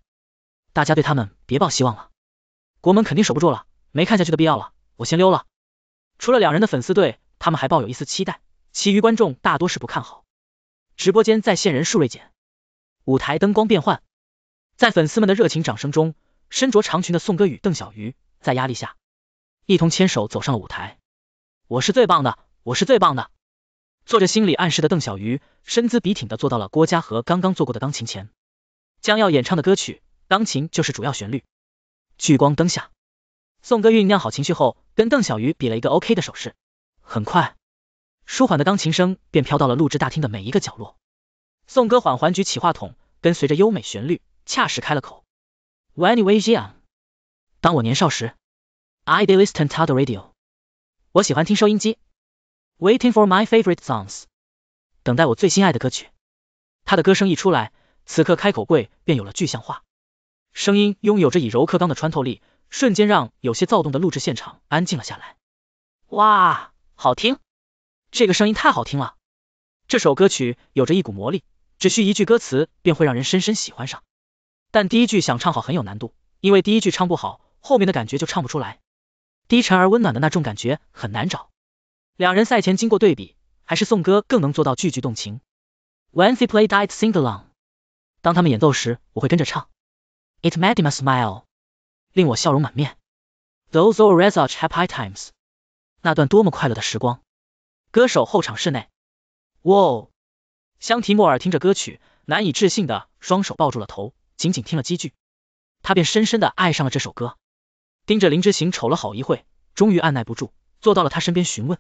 大家对他们别抱希望了，国门肯定守不住了，没看下去的必要了，我先溜了。除了两人的粉丝队，他们还抱有一丝期待，其余观众大多是不看好。直播间在线人数锐减，舞台灯光变换，在粉丝们的热情掌声中，身着长裙的宋歌与邓小鱼在压力下。一同牵手走上了舞台，我是最棒的，我是最棒的。做着心理暗示的邓小鱼，身姿笔挺的坐到了郭嘉和刚刚坐过的钢琴前，将要演唱的歌曲，钢琴就是主要旋律。聚光灯下，宋歌酝酿好情绪后，跟邓小鱼比了一个 OK 的手势。很快，舒缓的钢琴声便飘到了录制大厅的每一个角落。宋歌缓缓举起话筒，跟随着优美旋律，恰时开了口。When I was young，当我年少时。I'd listen to the radio。我喜欢听收音机。Waiting for my favorite songs。等待我最心爱的歌曲。他的歌声一出来，此刻开口柜便有了具象化，声音拥有着以柔克刚的穿透力，瞬间让有些躁动的录制现场安静了下来。哇，好听！这个声音太好听了。这首歌曲有着一股魔力，只需一句歌词，便会让人深深喜欢上。但第一句想唱好很有难度，因为第一句唱不好，后面的感觉就唱不出来。低沉而温暖的那种感觉很难找。两人赛前经过对比，还是宋哥更能做到句句动情。When they play, I'd sing along。当他们演奏时，我会跟着唱。It made me smile，令我笑容满面。Those old, resoche happy times。那段多么快乐的时光。歌手后场室内。w o a 香缇莫尔听着歌曲，难以置信的双手抱住了头。仅仅听了几句，他便深深的爱上了这首歌。盯着林之行瞅了好一会，终于按耐不住，坐到了他身边询问：“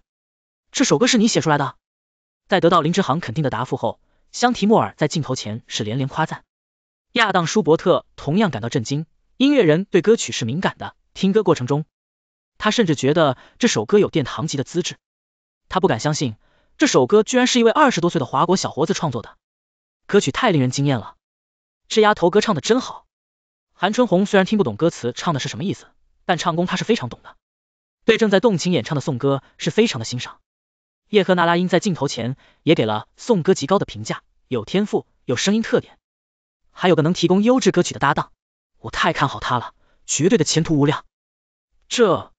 这首歌是你写出来的？”在得到林之行肯定的答复后，香缇莫尔在镜头前是连连夸赞。亚当舒伯特同样感到震惊，音乐人对歌曲是敏感的，听歌过程中，他甚至觉得这首歌有殿堂级的资质。他不敢相信，这首歌居然是一位二十多岁的华国小伙子创作的，歌曲太令人惊艳了，这丫头歌唱的真好。韩春红虽然听不懂歌词唱的是什么意思。但唱功他是非常懂的，对正在动情演唱的颂歌是非常的欣赏。叶赫那拉英在镜头前也给了颂歌极高的评价，有天赋，有声音特点，还有个能提供优质歌曲的搭档，我太看好他了，绝对的前途无量。这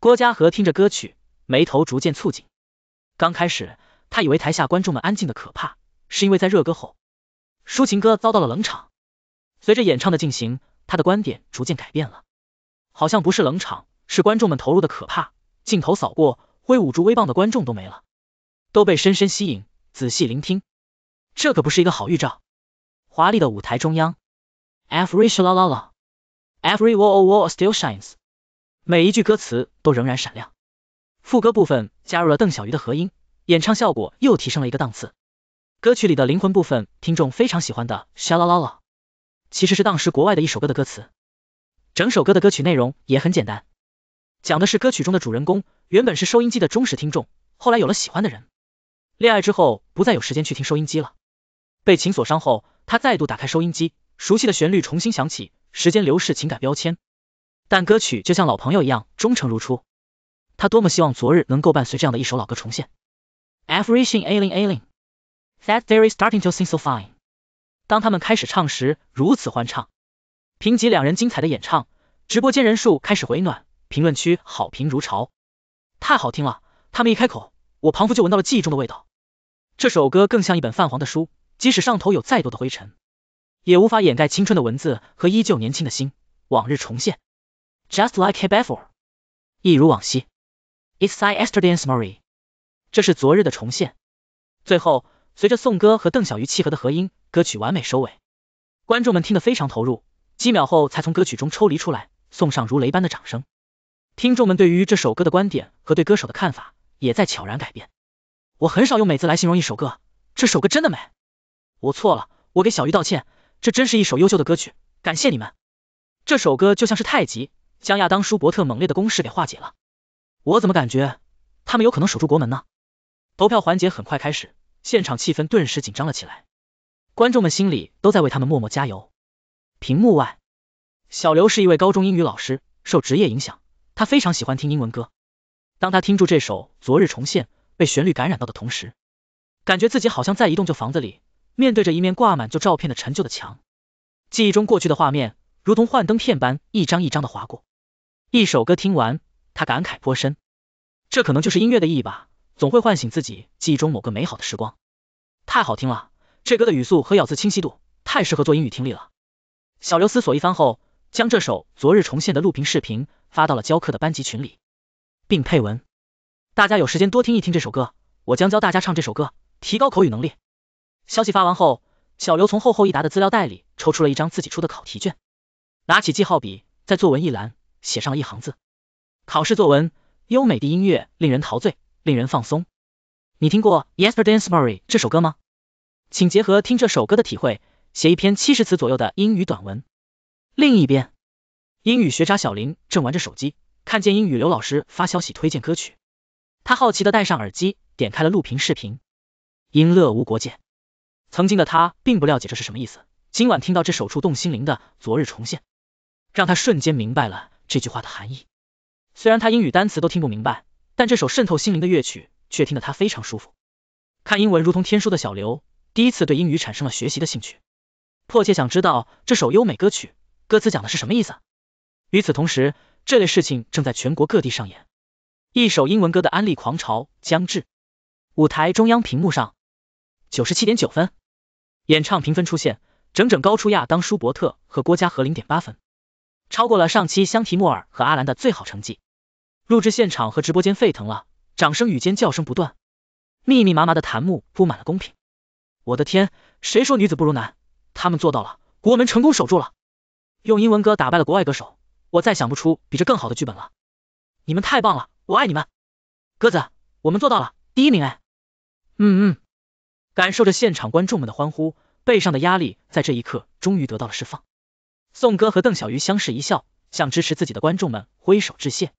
郭嘉和听着歌曲，眉头逐渐蹙紧。刚开始他以为台下观众们安静的可怕，是因为在热歌后抒情歌遭到了冷场。随着演唱的进行，他的观点逐渐改变了。好像不是冷场，是观众们投入的可怕。镜头扫过，挥舞住威棒的观众都没了，都被深深吸引，仔细聆听。这可不是一个好预兆。华丽的舞台中央，Every Shalalala，Every Wall Wall Still Shines，每一句歌词都仍然闪亮。副歌部分加入了邓小鱼的和音，演唱效果又提升了一个档次。歌曲里的灵魂部分，听众非常喜欢的 Shalalala，其实是当时国外的一首歌的歌词。整首歌的歌曲内容也很简单，讲的是歌曲中的主人公原本是收音机的忠实听众，后来有了喜欢的人，恋爱之后不再有时间去听收音机了。被情所伤后，他再度打开收音机，熟悉的旋律重新响起，时间流逝，情感标签，但歌曲就像老朋友一样忠诚如初。他多么希望昨日能够伴随这样的一首老歌重现。Everything ailing ailing, that t h e r e starting to sing so fine。当他们开始唱时，如此欢唱。评级两人精彩的演唱，直播间人数开始回暖，评论区好评如潮，太好听了！他们一开口，我仿佛就闻到了记忆中的味道。这首歌更像一本泛黄的书，即使上头有再多的灰尘，也无法掩盖青春的文字和依旧年轻的心。往日重现，Just like before，一如往昔，It's like yesterday's memory，这是昨日的重现。最后，随着宋哥和邓小鱼契合的合音，歌曲完美收尾，观众们听得非常投入。几秒后才从歌曲中抽离出来，送上如雷般的掌声。听众们对于这首歌的观点和对歌手的看法也在悄然改变。我很少用美字来形容一首歌，这首歌真的美。我错了，我给小鱼道歉。这真是一首优秀的歌曲，感谢你们。这首歌就像是太极，将亚当舒伯特猛烈的攻势给化解了。我怎么感觉他们有可能守住国门呢？投票环节很快开始，现场气氛顿时紧张了起来。观众们心里都在为他们默默加油。屏幕外，小刘是一位高中英语老师，受职业影响，他非常喜欢听英文歌。当他听住这首《昨日重现》，被旋律感染到的同时，感觉自己好像在一栋旧房子里面，对着一面挂满旧照片的陈旧的墙，记忆中过去的画面如同幻灯片般一张一张的划过。一首歌听完，他感慨颇深，这可能就是音乐的意义吧，总会唤醒自己记忆中某个美好的时光。太好听了，这歌的语速和咬字清晰度太适合做英语听力了。小刘思索一番后，将这首昨日重现的录屏视频发到了教课的班级群里，并配文：大家有时间多听一听这首歌，我将教大家唱这首歌，提高口语能力。消息发完后，小刘从厚厚一沓的资料袋里抽出了一张自己出的考题卷，拿起记号笔在作文一栏写上了一行字：考试作文，优美的音乐令人陶醉，令人放松。你听过 Yesterday's Memory 这首歌吗？请结合听这首歌的体会。写一篇七十词左右的英语短文。另一边，英语学渣小林正玩着手机，看见英语刘老师发消息推荐歌曲，他好奇的戴上耳机，点开了录屏视频。音乐无国界，曾经的他并不了解这是什么意思，今晚听到这首触动心灵的《昨日重现》，让他瞬间明白了这句话的含义。虽然他英语单词都听不明白，但这首渗透心灵的乐曲却听得他非常舒服。看英文如同天书的小刘，第一次对英语产生了学习的兴趣。迫切想知道这首优美歌曲歌词讲的是什么意思。与此同时，这类事情正在全国各地上演。一首英文歌的安利狂潮将至。舞台中央屏幕上，九十七点九分，演唱评分出现，整整高出亚当舒伯特和郭嘉和零点八分，超过了上期香缇莫尔和阿兰的最好成绩。录制现场和直播间沸腾了，掌声与尖叫声不断，密密麻麻的弹幕铺满了公屏。我的天，谁说女子不如男？他们做到了，国门成功守住了，用英文歌打败了国外歌手，我再想不出比这更好的剧本了。你们太棒了，我爱你们，鸽子，我们做到了，第一名哎，嗯嗯。感受着现场观众们的欢呼，背上的压力在这一刻终于得到了释放。宋哥和邓小鱼相视一笑，向支持自己的观众们挥手致谢。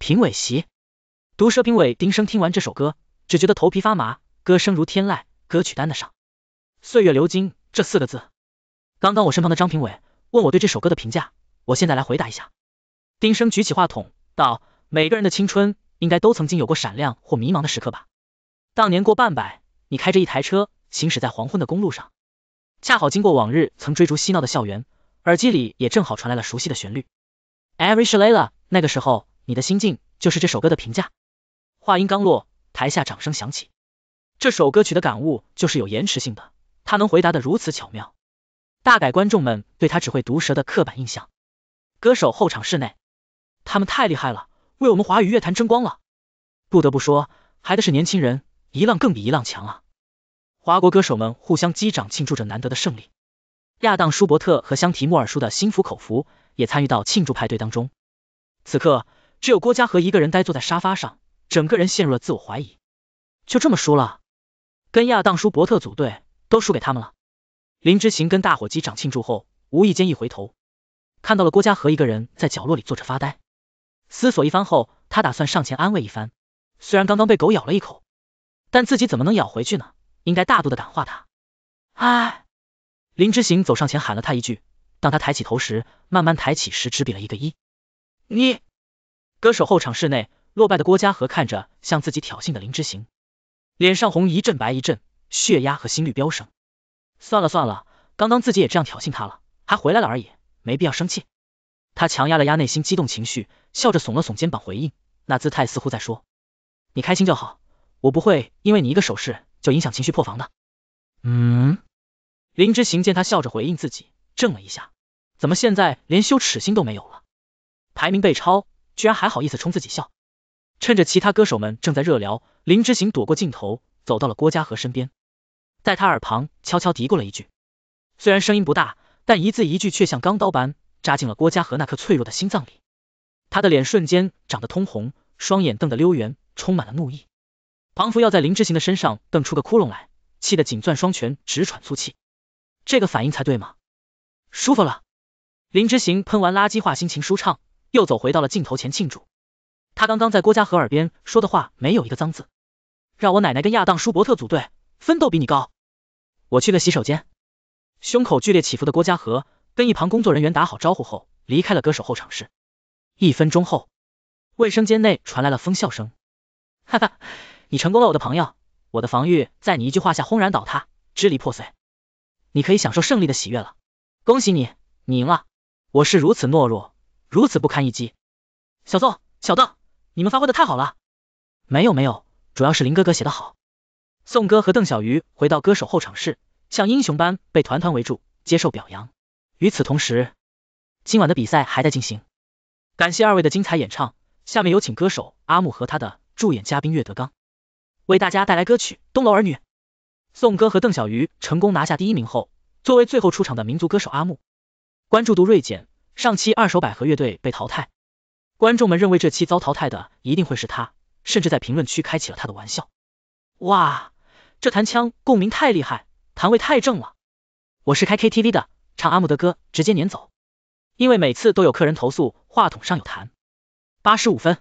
评委席，毒舌评委丁生听完这首歌，只觉得头皮发麻，歌声如天籁，歌曲担得上岁月流金。这四个字。刚刚我身旁的张评委问我对这首歌的评价，我现在来回答一下。丁生举起话筒道：“每个人的青春，应该都曾经有过闪亮或迷茫的时刻吧？当年过半百，你开着一台车行驶在黄昏的公路上，恰好经过往日曾追逐嬉闹的校园，耳机里也正好传来了熟悉的旋律。Every Shalela，那个时候你的心境就是这首歌的评价。”话音刚落，台下掌声响起。这首歌曲的感悟就是有延迟性的。他能回答的如此巧妙，大改观众们对他只会毒舌的刻板印象。歌手后场室内，他们太厉害了，为我们华语乐坛争光了。不得不说，还得是年轻人，一浪更比一浪强啊！华国歌手们互相击掌庆祝着难得的胜利。亚当舒伯特和香缇莫尔舒的心服口服，也参与到庆祝派对当中。此刻，只有郭嘉和一个人呆坐在沙发上，整个人陷入了自我怀疑。就这么输了，跟亚当舒伯特组队？都输给他们了。林之行跟大伙击掌庆祝后，无意间一回头，看到了郭嘉和一个人在角落里坐着发呆。思索一番后，他打算上前安慰一番。虽然刚刚被狗咬了一口，但自己怎么能咬回去呢？应该大度的感化他。唉，林之行走上前喊了他一句，当他抬起头时，慢慢抬起时，只比了一个一。你。歌手后场室内，落败的郭嘉和看着向自己挑衅的林之行，脸上红一阵白一阵。血压和心率飙升。算了算了，刚刚自己也这样挑衅他了，还回来了而已，没必要生气。他强压了压内心激动情绪，笑着耸了耸肩膀回应，那姿态似乎在说，你开心就好，我不会因为你一个手势就影响情绪破防的。嗯。林之行见他笑着回应自己，怔了一下，怎么现在连羞耻心都没有了？排名被超，居然还好意思冲自己笑？趁着其他歌手们正在热聊，林之行躲过镜头，走到了郭嘉和身边。在他耳旁悄悄嘀咕了一句，虽然声音不大，但一字一句却像钢刀般扎进了郭嘉禾那颗脆弱的心脏里。他的脸瞬间长得通红，双眼瞪得溜圆，充满了怒意。仿佛要在林之行的身上瞪出个窟窿来，气得紧攥双拳，直喘粗气。这个反应才对吗？舒服了。林之行喷完垃圾话，心情舒畅，又走回到了镜头前庆祝。他刚刚在郭嘉禾耳边说的话，没有一个脏字，让我奶奶跟亚当舒伯特组队，分都比你高。我去了洗手间，胸口剧烈起伏的郭嘉禾跟一旁工作人员打好招呼后离开了歌手候场室。一分钟后，卫生间内传来了风笑声，哈哈，你成功了，我的朋友，我的防御在你一句话下轰然倒塌，支离破碎，你可以享受胜利的喜悦了，恭喜你，你赢了，我是如此懦弱，如此不堪一击。小宋，小邓，你们发挥的太好了，没有没有，主要是林哥哥写的好。宋哥和邓小鱼回到歌手候场室，像英雄般被团团围住，接受表扬。与此同时，今晚的比赛还在进行。感谢二位的精彩演唱，下面有请歌手阿木和他的助演嘉宾岳德刚，为大家带来歌曲《东楼儿女》。宋哥和邓小鱼成功拿下第一名后，作为最后出场的民族歌手阿木，关注度锐减。上期二手百合乐队被淘汰，观众们认为这期遭淘汰的一定会是他，甚至在评论区开起了他的玩笑。哇！这弹枪共鸣太厉害，弹位太正了。我是开 K T V 的，唱阿木的歌直接撵走，因为每次都有客人投诉话筒上有痰。八十五分，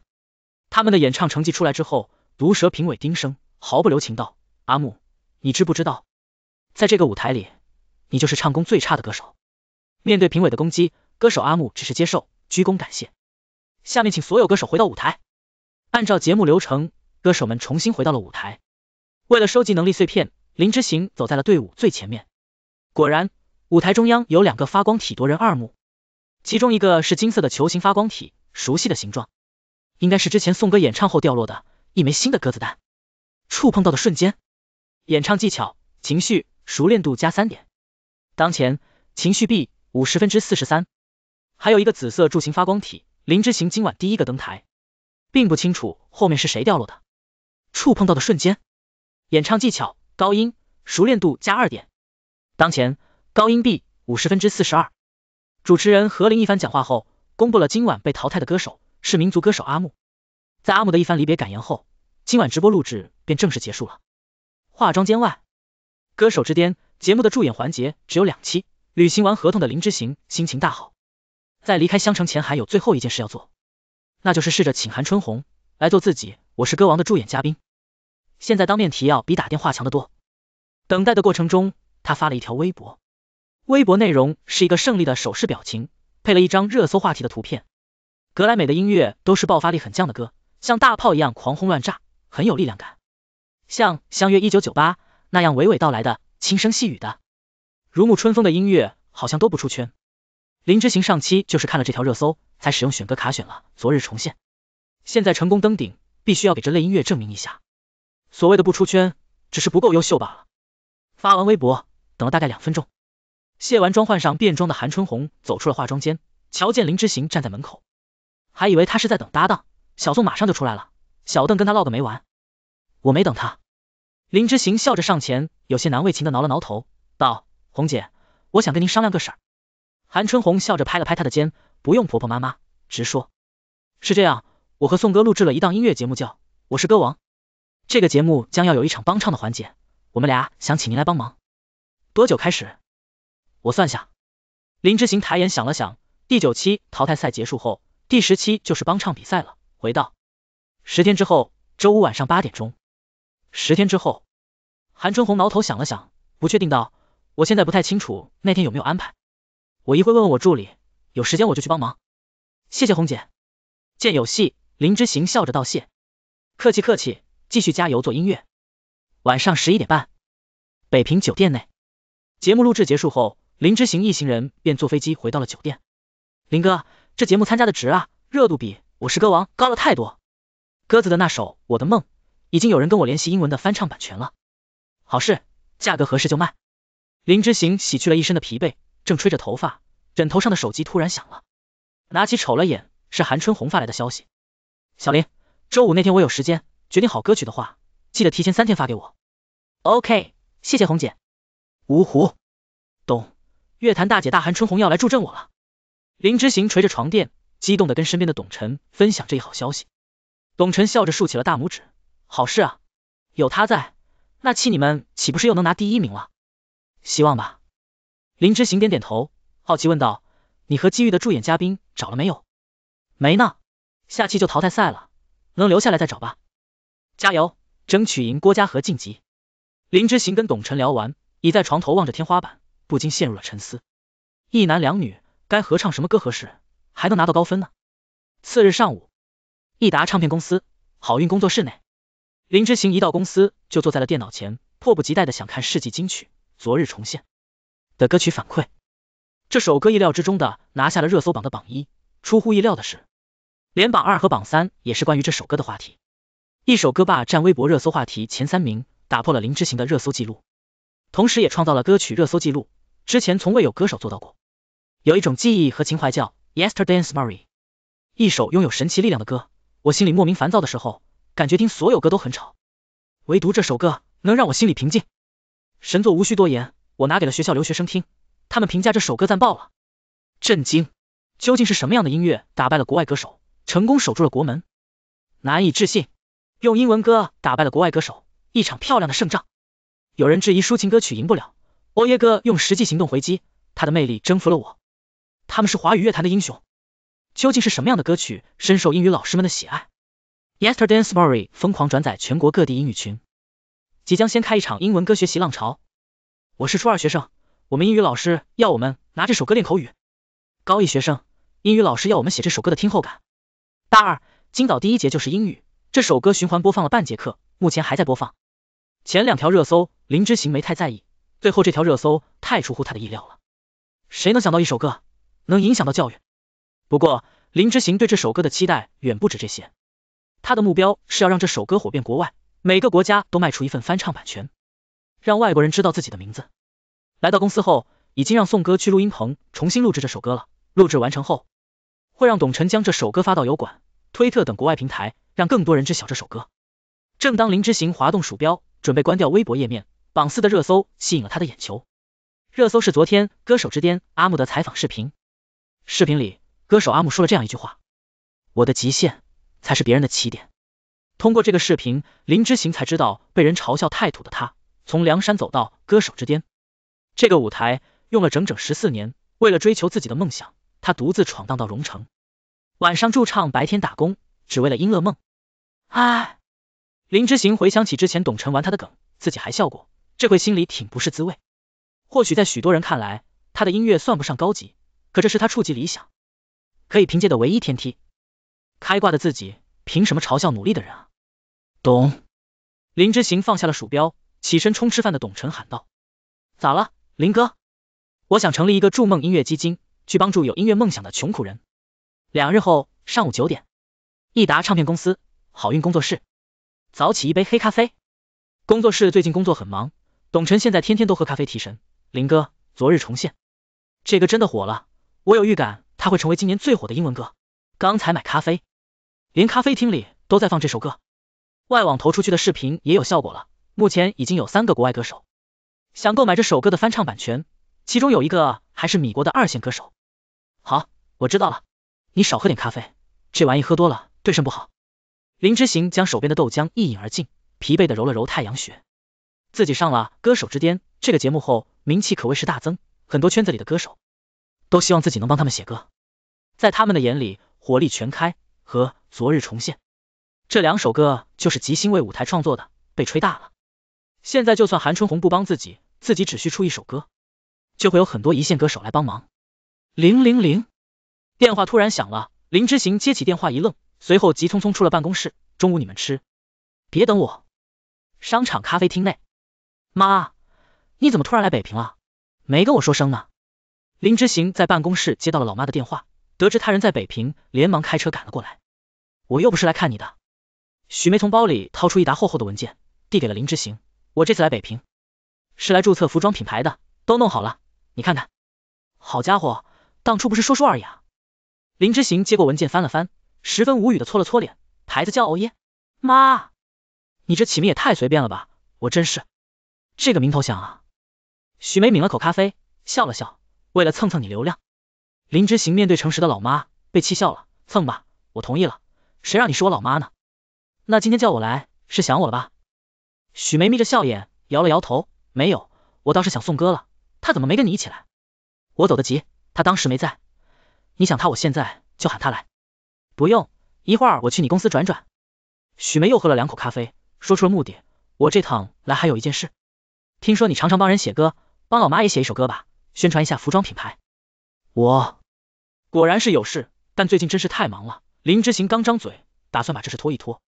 他们的演唱成绩出来之后，毒舌评委丁生毫不留情道：“阿木，你知不知道，在这个舞台里，你就是唱功最差的歌手？”面对评委的攻击，歌手阿木只是接受，鞠躬感谢。下面请所有歌手回到舞台，按照节目流程，歌手们重新回到了舞台。为了收集能力碎片，林之行走在了队伍最前面。果然，舞台中央有两个发光体夺人二目，其中一个是金色的球形发光体，熟悉的形状，应该是之前宋歌演唱后掉落的一枚新的鸽子蛋。触碰到的瞬间，演唱技巧、情绪熟练度加三点，当前情绪币五十分之四十三。还有一个紫色柱形发光体，林之行今晚第一个登台，并不清楚后面是谁掉落的。触碰到的瞬间。演唱技巧高音熟练度加二点，当前高音 B 五十分之四十二。主持人何琳一番讲话后，公布了今晚被淘汰的歌手是民族歌手阿木。在阿木的一番离别感言后，今晚直播录制便正式结束了。化妆间外，歌手之巅节目的助演环节只有两期，履行完合同的林之行心情大好，在离开香城前还有最后一件事要做，那就是试着请韩春红来做自己我是歌王的助演嘉宾。现在当面提要比打电话强得多。等待的过程中，他发了一条微博，微博内容是一个胜利的手势表情，配了一张热搜话题的图片。格莱美的音乐都是爆发力很强的歌，像大炮一样狂轰乱炸，很有力量感。像《相约一九九八》那样娓娓道来的、轻声细语的、如沐春风的音乐好像都不出圈。林之行上期就是看了这条热搜才使用选歌卡选了《昨日重现》，现在成功登顶，必须要给这类音乐证明一下。所谓的不出圈，只是不够优秀罢了。发完微博，等了大概两分钟，卸完妆换上便装的韩春红走出了化妆间，瞧见林之行站在门口，还以为他是在等搭档小宋，马上就出来了。小邓跟他唠个没完，我没等他。林之行笑着上前，有些难为情的挠了挠头，道：“红姐，我想跟您商量个事儿。”韩春红笑着拍了拍他的肩，不用婆婆妈妈，直说。是这样，我和宋哥录制了一档音乐节目，叫《我是歌王》。这个节目将要有一场帮唱的环节，我们俩想请您来帮忙。多久开始？我算下。林之行抬眼想了想，第九期淘汰赛结束后，第十期就是帮唱比赛了。回道，十天之后，周五晚上八点钟。十天之后，韩春红挠头想了想，不确定道，我现在不太清楚那天有没有安排，我一会问问我助理，有时间我就去帮忙。谢谢红姐。见有戏，林之行笑着道谢，客气客气。继续加油做音乐。晚上十一点半，北平酒店内，节目录制结束后，林之行一行人便坐飞机回到了酒店。林哥，这节目参加的值啊，热度比我是歌王高了太多。鸽子的那首我的梦，已经有人跟我联系英文的翻唱版权了。好事，价格合适就卖。林之行洗去了一身的疲惫，正吹着头发，枕头上的手机突然响了，拿起瞅了眼，是韩春红发来的消息。小林，周五那天我有时间。决定好歌曲的话，记得提前三天发给我。OK，谢谢红姐。芜湖，懂。乐坛大姐大韩春红要来助阵我了。林之行垂着床垫，激动的跟身边的董晨分享这一好消息。董晨笑着竖起了大拇指，好事，啊！有他在，那期你们岂不是又能拿第一名了？希望吧。林之行点点头，好奇问道：“你和机遇的助演嘉宾找了没有？没呢，下期就淘汰赛了，能留下来再找吧。”加油，争取赢郭嘉禾晋级。林之行跟董晨聊完，倚在床头望着天花板，不禁陷入了沉思。一男两女，该合唱什么歌合适，还能拿到高分呢？次日上午，益达唱片公司好运工作室内，林之行一到公司就坐在了电脑前，迫不及待的想看《世纪金曲昨日重现》的歌曲反馈。这首歌意料之中的拿下了热搜榜的榜一，出乎意料的是，连榜二和榜三也是关于这首歌的话题。一首歌霸占微博热搜话题前三名，打破了林志行的热搜记录，同时也创造了歌曲热搜记录，之前从未有歌手做到过。有一种记忆和情怀叫 Yesterday's Mary，一首拥有神奇力量的歌。我心里莫名烦躁的时候，感觉听所有歌都很吵，唯独这首歌能让我心里平静。神作无需多言，我拿给了学校留学生听，他们评价这首歌赞爆了。震惊，究竟是什么样的音乐打败了国外歌手，成功守住了国门？难以置信。用英文歌打败了国外歌手，一场漂亮的胜仗。有人质疑抒情歌曲赢不了，欧耶哥用实际行动回击，他的魅力征服了我。他们是华语乐坛的英雄。究竟是什么样的歌曲深受英语老师们的喜爱？Yesterday's Story 疯狂转载全国各地英语群，即将掀开一场英文歌学习浪潮。我是初二学生，我们英语老师要我们拿这首歌练口语。高一学生，英语老师要我们写这首歌的听后感。大二，今早第一节就是英语。这首歌循环播放了半节课，目前还在播放。前两条热搜，林之行没太在意，最后这条热搜太出乎他的意料了。谁能想到一首歌能影响到教育？不过林之行对这首歌的期待远不止这些，他的目标是要让这首歌火遍国外，每个国家都卖出一份翻唱版权，让外国人知道自己的名字。来到公司后，已经让宋哥去录音棚重新录制这首歌了。录制完成后，会让董晨将这首歌发到油管。推特等国外平台让更多人知晓这首歌。正当林之行滑动鼠标准备关掉微博页面，榜四的热搜吸引了他的眼球。热搜是昨天《歌手之巅》阿木的采访视频。视频里，歌手阿木说了这样一句话：“我的极限才是别人的起点。”通过这个视频，林之行才知道被人嘲笑太土的他，从梁山走到《歌手之巅》这个舞台用了整整十四年。为了追求自己的梦想，他独自闯荡到荣城。晚上驻唱，白天打工，只为了音乐梦。唉，林之行回想起之前董晨玩他的梗，自己还笑过，这回心里挺不是滋味。或许在许多人看来，他的音乐算不上高级，可这是他触及理想，可以凭借的唯一天梯。开挂的自己凭什么嘲笑努力的人啊？懂？林之行放下了鼠标，起身冲吃饭的董晨喊道：“咋了，林哥？我想成立一个筑梦音乐基金，去帮助有音乐梦想的穷苦人。”两日后上午九点，益达唱片公司好运工作室。早起一杯黑咖啡。工作室最近工作很忙，董晨现在天天都喝咖啡提神。林哥，昨日重现，这个真的火了，我有预感他会成为今年最火的英文歌。刚才买咖啡，连咖啡厅里都在放这首歌。外网投出去的视频也有效果了，目前已经有三个国外歌手想购买这首歌的翻唱版权，其中有一个还是米国的二线歌手。好，我知道了。你少喝点咖啡，这玩意喝多了对肾不好。林之行将手边的豆浆一饮而尽，疲惫的揉了揉太阳穴。自己上了《歌手之巅》这个节目后，名气可谓是大增，很多圈子里的歌手都希望自己能帮他们写歌。在他们的眼里，《火力全开》和《昨日重现》这两首歌就是吉星为舞台创作的，被吹大了。现在就算韩春红不帮自己，自己只需出一首歌，就会有很多一线歌手来帮忙。零零零。电话突然响了，林之行接起电话一愣，随后急匆匆出了办公室。中午你们吃，别等我。商场咖啡厅内，妈，你怎么突然来北平了？没跟我说声呢。林之行在办公室接到了老妈的电话，得知他人在北平，连忙开车赶了过来。我又不是来看你的。许梅从包里掏出一沓厚厚的文件，递给了林之行。我这次来北平，是来注册服装品牌的，都弄好了，你看看。好家伙，当初不是说说而已啊！林之行接过文件翻了翻，十分无语的搓了搓脸，牌子叫熬夜妈，你这起名也太随便了吧，我真是这个名头响啊。许梅抿了口咖啡，笑了笑，为了蹭蹭你流量。林之行面对诚实的老妈，被气笑了，蹭吧，我同意了，谁让你是我老妈呢？那今天叫我来，是想我了吧？许梅眯着笑眼摇了摇头，没有，我倒是想宋哥了，他怎么没跟你一起来？我走得急，他当时没在。你想他，我现在就喊他来。不用，一会儿我去你公司转转。许梅又喝了两口咖啡，说出了目的。我这趟来还有一件事，听说你常常帮人写歌，帮老妈也写一首歌吧，宣传一下服装品牌。我果然是有事，但最近真是太忙了。林之行刚张嘴，打算把这事拖一拖，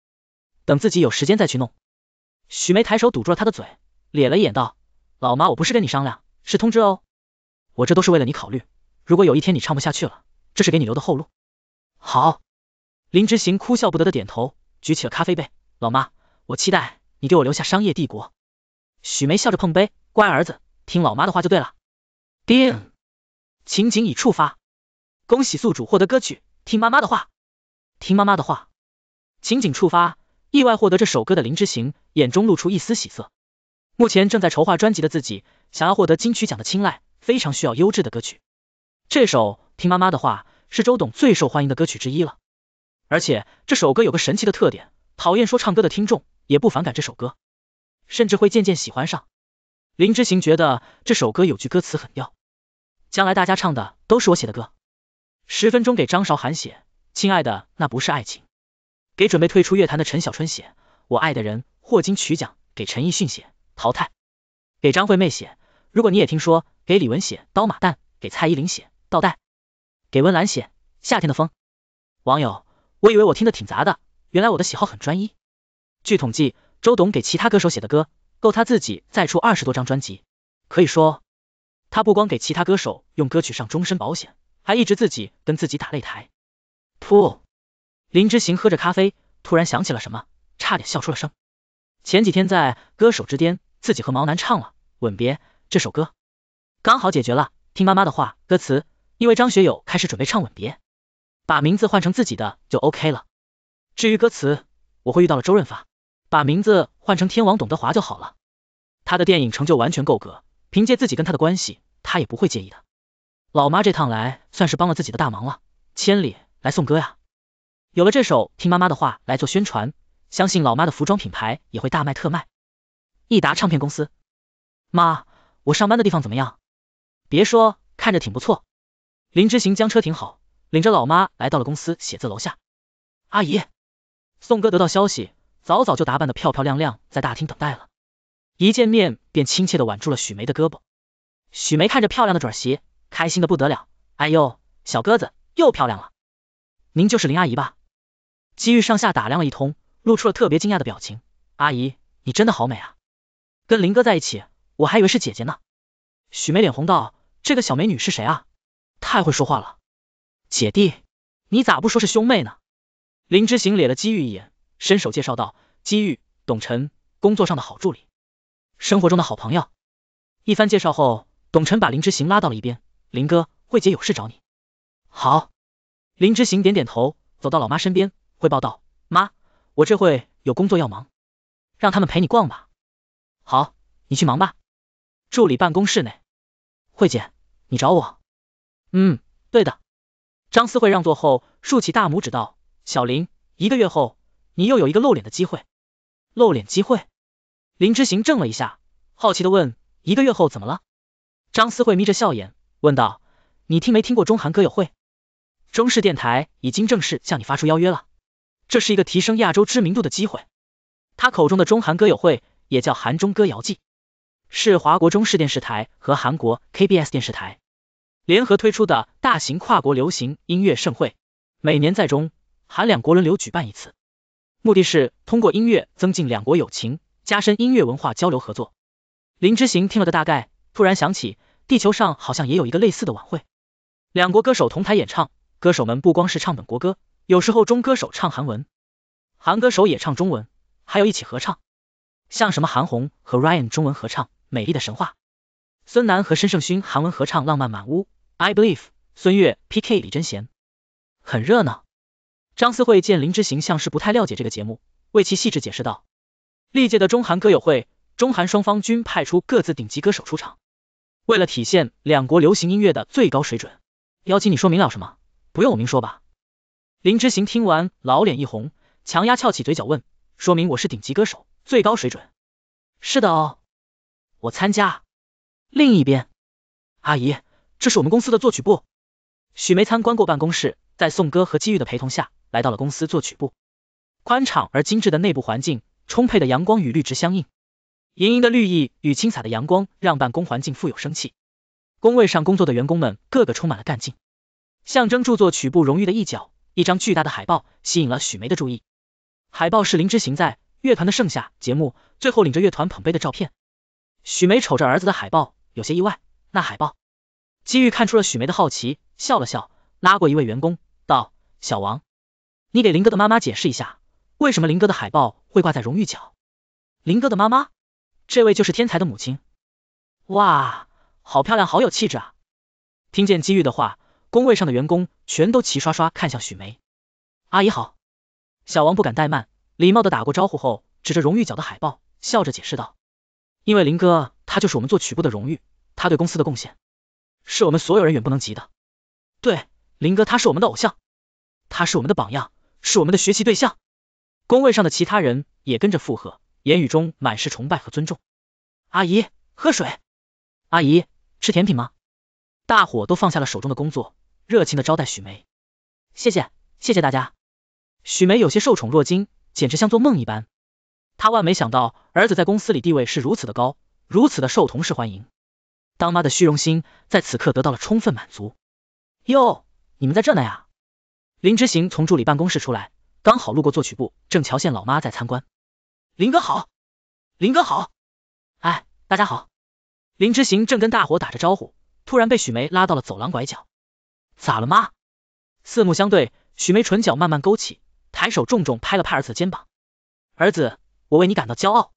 等自己有时间再去弄。许梅抬手堵住了他的嘴，咧了一眼道：“老妈，我不是跟你商量，是通知哦。我这都是为了你考虑，如果有一天你唱不下去了。”这是给你留的后路。好，林之行哭笑不得的点头，举起了咖啡杯。老妈，我期待你给我留下商业帝国。许梅笑着碰杯，乖儿子，听老妈的话就对了。叮，情景已触发，恭喜宿主获得歌曲《听妈妈的话》。听妈妈的话，情景触发，意外获得这首歌的林之行眼中露出一丝喜色。目前正在筹划专辑的自己，想要获得金曲奖的青睐，非常需要优质的歌曲。这首。听妈妈的话是周董最受欢迎的歌曲之一了，而且这首歌有个神奇的特点，讨厌说唱歌的听众也不反感这首歌，甚至会渐渐喜欢上。林之行觉得这首歌有句歌词很吊，将来大家唱的都是我写的歌。十分钟给张韶涵写，亲爱的那不是爱情；给准备退出乐坛的陈小春写，我爱的人；霍金曲奖给陈奕迅写，淘汰；给张惠妹写，如果你也听说；给李玟写，刀马旦；给蔡依林写，倒带。给温岚写《夏天的风》，网友，我以为我听的挺杂的，原来我的喜好很专一。据统计，周董给其他歌手写的歌，够他自己再出二十多张专辑，可以说，他不光给其他歌手用歌曲上终身保险，还一直自己跟自己打擂台。噗，林之行喝着咖啡，突然想起了什么，差点笑出了声。前几天在歌手之巅，自己和毛楠唱了《吻别》这首歌，刚好解决了听妈妈的话歌词。因为张学友开始准备唱《吻别》，把名字换成自己的就 OK 了。至于歌词，我会遇到了周润发，把名字换成天王董德华就好了。他的电影成就完全够格，凭借自己跟他的关系，他也不会介意的。老妈这趟来算是帮了自己的大忙了，千里来送歌呀。有了这首《听妈妈的话》来做宣传，相信老妈的服装品牌也会大卖特卖。益达唱片公司，妈，我上班的地方怎么样？别说，看着挺不错。林之行将车停好，领着老妈来到了公司写字楼下。阿姨，宋哥得到消息，早早就打扮的漂漂亮亮，在大厅等待了。一见面便亲切的挽住了许梅的胳膊。许梅看着漂亮的转儿媳，开心的不得了。哎呦，小鸽子又漂亮了。您就是林阿姨吧？机遇上下打量了一通，露出了特别惊讶的表情。阿姨，你真的好美啊！跟林哥在一起，我还以为是姐姐呢。许梅脸红道，这个小美女是谁啊？太会说话了，姐弟，你咋不说是兄妹呢？林之行咧了姬玉一眼，伸手介绍道，姬玉，董晨，工作上的好助理，生活中的好朋友。一番介绍后，董晨把林之行拉到了一边，林哥，慧姐有事找你。好，林之行点点头，走到老妈身边，汇报道，妈，我这会有工作要忙，让他们陪你逛吧。好，你去忙吧。助理办公室内，慧姐，你找我。嗯，对的。张思慧让座后，竖起大拇指道：“小林，一个月后，你又有一个露脸的机会。露脸机会？”林之行怔了一下，好奇的问：“一个月后怎么了？”张思慧眯着笑眼问道：“你听没听过中韩歌友会？中视电台已经正式向你发出邀约了，这是一个提升亚洲知名度的机会。”他口中的中韩歌友会，也叫韩中歌谣季，是华国中视电视台和韩国 KBS 电视台。联合推出的大型跨国流行音乐盛会，每年在中韩两国轮流举办一次，目的是通过音乐增进两国友情，加深音乐文化交流合作。林之行听了个大概，突然想起地球上好像也有一个类似的晚会，两国歌手同台演唱，歌手们不光是唱本国歌，有时候中歌手唱韩文，韩歌手也唱中文，还有一起合唱，像什么韩红和 Ryan 中文合唱《美丽的神话》。孙楠和申胜勋韩文合唱《浪漫满屋》，I Believe。孙悦 P K 李贞贤，很热闹。张思慧见林之行像是不太了解这个节目，为其细致解释道：历届的中韩歌友会，中韩双方均派出各自顶级歌手出场，为了体现两国流行音乐的最高水准。邀请你说明了什么？不用我明说吧？林之行听完，老脸一红，强压翘起嘴角问：说明我是顶级歌手，最高水准。是的哦，我参加。另一边，阿姨，这是我们公司的作曲部。许梅参观过办公室，在宋歌和机遇的陪同下来到了公司作曲部。宽敞而精致的内部环境，充沛的阳光与绿植相应，盈盈的绿意与清洒的阳光让办公环境富有生气。工位上工作的员工们个个充满了干劲。象征著作曲部荣誉的一角，一张巨大的海报吸引了许梅的注意。海报是林之行在乐团的盛夏节目最后领着乐团捧杯的照片。许梅瞅着儿子的海报。有些意外，那海报，姬玉看出了许梅的好奇，笑了笑，拉过一位员工，道：“小王，你给林哥的妈妈解释一下，为什么林哥的海报会挂在荣誉角？林哥的妈妈，这位就是天才的母亲，哇，好漂亮，好有气质啊！”听见姬玉的话，工位上的员工全都齐刷刷看向许梅，阿姨好。小王不敢怠慢，礼貌的打过招呼后，指着荣誉角的海报，笑着解释道。因为林哥，他就是我们做曲部的荣誉，他对公司的贡献，是我们所有人远不能及的。对，林哥他是我们的偶像，他是我们的榜样，是我们的学习对象。工位上的其他人也跟着附和，言语中满是崇拜和尊重。阿姨，喝水。阿姨，吃甜品吗？大伙都放下了手中的工作，热情的招待许梅。谢谢，谢谢大家。许梅有些受宠若惊，简直像做梦一般。他万没想到儿子在公司里地位是如此的高，如此的受同事欢迎，当妈的虚荣心在此刻得到了充分满足。哟，你们在这呢呀？林之行从助理办公室出来，刚好路过作曲部，正瞧见老妈在参观。林哥好，林哥好，哎，大家好。林之行正跟大伙打着招呼，突然被许梅拉到了走廊拐角。咋了妈？四目相对，许梅唇角慢慢勾起，抬手重重拍了拍儿子肩膀。儿子。我为你感到骄傲。